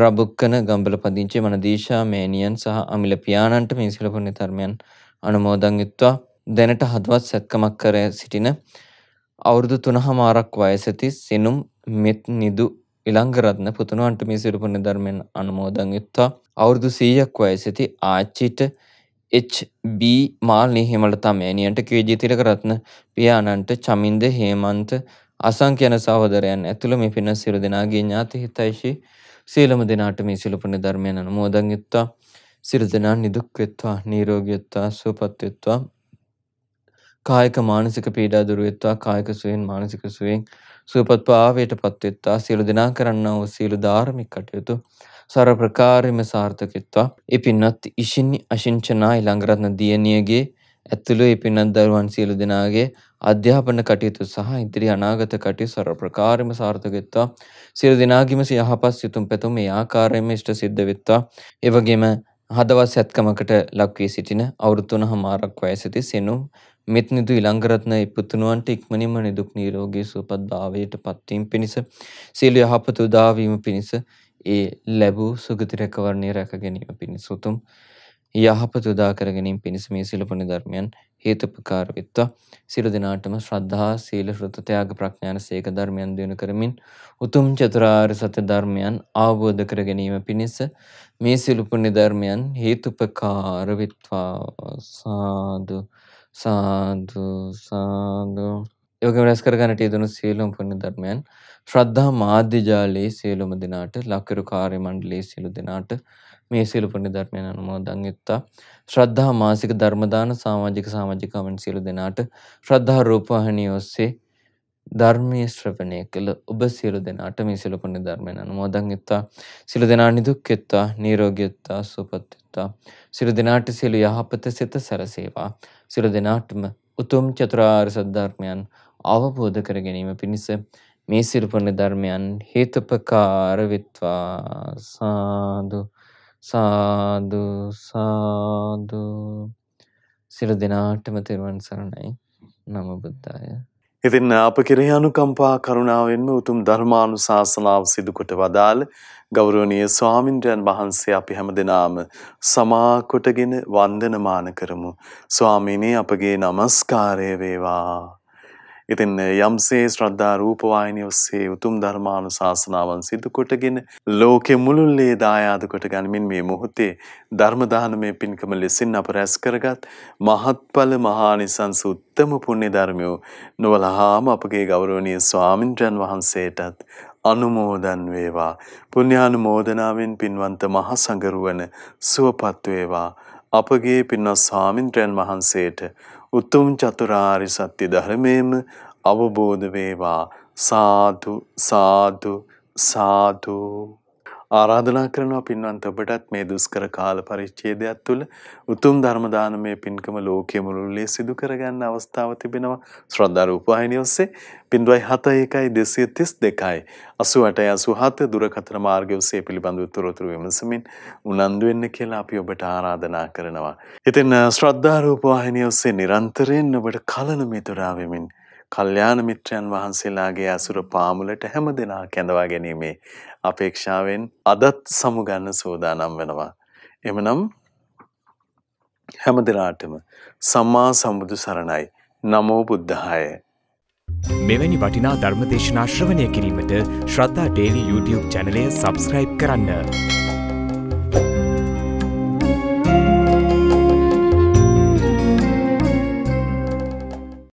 රබුක්කන ගම්බල පදිංචි මනදීෂා මේනියන් සහ අමිල පියාණන්ට මේ සියලු පුණ්‍ය ධර්මයන් අනුමෝදන් යුත්වා දැනට හදවත් සැත්කමක් කර සිටින අවුරුදු 3මාරක් වයස ඇති සිනුම් මෙත් නිදු ඊළඟරත්න පුතුණන්ට මේ සියලු පුණ්‍ය ධර්මයන් අනුමෝදන් යුත්වා අවුරුදු සීයක් වයසෙති ආච්චිට එච්.බී. මාලනී හේමලතා මෑණියන්ට කේ.ජේ. තිලකරත්න පියාණන්ට චමින්ද හේමන්ත අසංඛ්‍ය යන සහෝදරයන් ඇතුළු මේ පින සියලු දෙනාගේ ඥාති හිතයිෂි සියලුම දෙනාට මේ සියලු පුණ්‍ය ධර්මයන් අනුමෝදන් වෙත්වා සියලු දෙනා නිදුක් වෙත්වා නිරෝගී වෙත්වා සුවපත් වෙත්වා කායික මානසික පීඩා දුරු වෙත්වා කායික සුවයෙන් මානසික සුවයෙන් සුවපත් භාවයට පත්වෙත්තා සියලු දෙනා කරන්නා වූ සියලු ධාර්මික කටයුතු සරප්‍රකාරම සාර්ථකෙත්වා. ඒ පින්නත් ඉශින් අශිංචනා ඉළංගරත්න දියණියගේ ඇතුළු ඒ පින්නත් දරුවන් සියලු දෙනාගේ අධ්‍යාපන කටයුතු සහ ඉදිරි අනාගත කටයුතු සරප්‍රකාරම සාර්ථකෙත්වා. සියලු දෙනාගේම යහපත් සිතුම් පැතුම් මේ ආකාරයෙන්ම ඉෂ්ට සිද්ධ වෙත්වා. ඒ වගේම හදවස් ඇත්කමකට ලක්වී සිටින අවුරුතුන හමාරක් වයසති සෙනුම් මෙත්නිදු ඉළංගරත්න ඉපතුනුවන්ට ඉක්මනින්ම නිදුක් නීරෝගී සුවපත් භාවයට පත්වීම පිණිස සියලු යහපත උදාවීම පිණිස ඒ ලැබූ සුගතිරැකවරණය රැක ගැනීම පිණිස උතුම් යහපත උදා කර ගැනීම පිණිස මේ සිල පුණ්‍ය ධර්මයන් හේතුපකාර වෙත්වා සියලු දෙනාටම ශ්‍රද්ධා සීල ශ්‍රත ත්‍යාග ප්‍රඥාන සීක ධර්මයන් දිනු කරමින් උතුම් චතුරාර්ය සත්‍ය ධර්මයන් අවබෝධ කර ගැනීම පිණිස මේ සියලු පුණ්‍ය ධර්මයන් හේතුපකාර වෙත්වා සාදු සාදු සාදු යෝග රැස්කරගනට යදනු සියලුම් පුුණ ධර්මයන් ශ්‍රද්ධා මාධ්‍යජාලයේ සියලුම දෙනාට ලක්කරු කාරය මණ්ඩලේ සියලු දෙනාට මේ සියලු පුුණ ධර්මයන අනුමෝදන් යුත්තා ශ්‍රද්ධා මාසික ධර්මදාන සාමාජික සාමාජිකමෙන් සියලු දෙනාට ශ්‍රද්ධා රූපහණී ඔස්සේ ධර්මය ශ්‍රවණය කළ ඔබ සියලු දෙනාට මේ සියලු පුණ්‍ය ධර්මයන් අනුමෝදන් වෙත්වා. සියලු දෙනා නිදුක්කෙත්වා, නිරෝගීත්වා, සුවපත්ත්වා. සියලු දෙනාට සියලු යහපත සිත සැරසේවා. සියලු දෙනාටම උතුම් චතුරාර්ය සත්‍ය ධර්මයන් අවබෝධ කර ගැනීම පිණිස මේ සිරිපුණ ධර්මයන් හේතුපකාර වෙත්වා සාදු සාදු සාදු සිරු දිනාටම තෙරුවන් සරණයි නම බුද්ධාය ඉතින් අප කෙරෙහි අනුකම්පා කරුණාවෙන්ම උතුම් ධර්මානුශාසනාව සිදු කොට වදාළ ගෞරවනීය ස්වාමින්ද්‍රයන් වහන්සේ අපි හැමදෙනාම සමා කොටගෙන වන්දනමාන කරමු ස්වාමීනි අපගේ নমස්කාරය වේවා ඉතින් යම්සේ ශ්‍රද්ධා රූපවාහිනිය ඔස්සේ උතුම් ධර්මානුශාසනාවන් සිදු කොටගෙන ලෝකෙ මුළුල්ලේ දායාද කොට ගනිමින් මේ මොහොතේ ධර්ම දානමය පින්කම ලෙසින් අප රැස් කරගත් මහත්ඵල මහානිසංස උත්තම පුණ්‍ය ධර්මියෝ නොවලහාම අපගේ ගෞරවනීය ස්වාමින්ද්‍රයන් වහන්සේටත් අනුමෝදන් වේවා පුණ්‍යානුමෝදනාවෙන් පින්වන්ත මහ සංගරුවන සුවපත් වේවා අපගේ පින්වත් ස්වාමින්ද්‍රයන් වහන්සේට උතුම් චතුරාර්ය සත්‍ය ධර්මයේම අවබෝධ වේවා සාදු සාදු සාදු ආරාධනා කරනවා පින්වන්ත ඔබටත් මේ දුෂ්කර කාල පරිච්ඡේදයක් තුළ උතුම් ධර්ම දානමය පින්කම ලෝකයේ මුළුල්ලේ සිදු කරගන්න අවස්ථාව තිබෙනවා ශ්‍රද්ධා රූපවාහිනිය ඔස්සේ 0.71 232 දුරකථන මාර්ගය ඔස්සේ පිළිබඳව තොරතුරු විමසමින් උනන්දු වෙන්න කියලා අපි ඔබට ආරාධනා කරනවා. ඉතින් ශ්‍රද්ධා රූපවාහිනිය ඔස්සේ නිරන්තරයෙන් ඔබට කලන මිතුරා වෙමින් කල්යාණ මිත්‍රයන් වහන්සේලාගේ අසුර පාමුලට හැම දෙනා කැඳවා ගැනීමේ අපේක්ෂාවෙන් අදත් සමුගන්න සූදානම් වෙනවා. එමනම් හැම දෙනාටම සම්මා සම්බුදු සරණයි. නමෝ බුද්ධාය. මෙවැනි වටිනා ධර්මදේශනා ශ්‍රවණය කිරීමට ශ්‍රද්ධා ඩේලි YouTube චැනලය සබස්ක්‍රයිබ් කරන්න.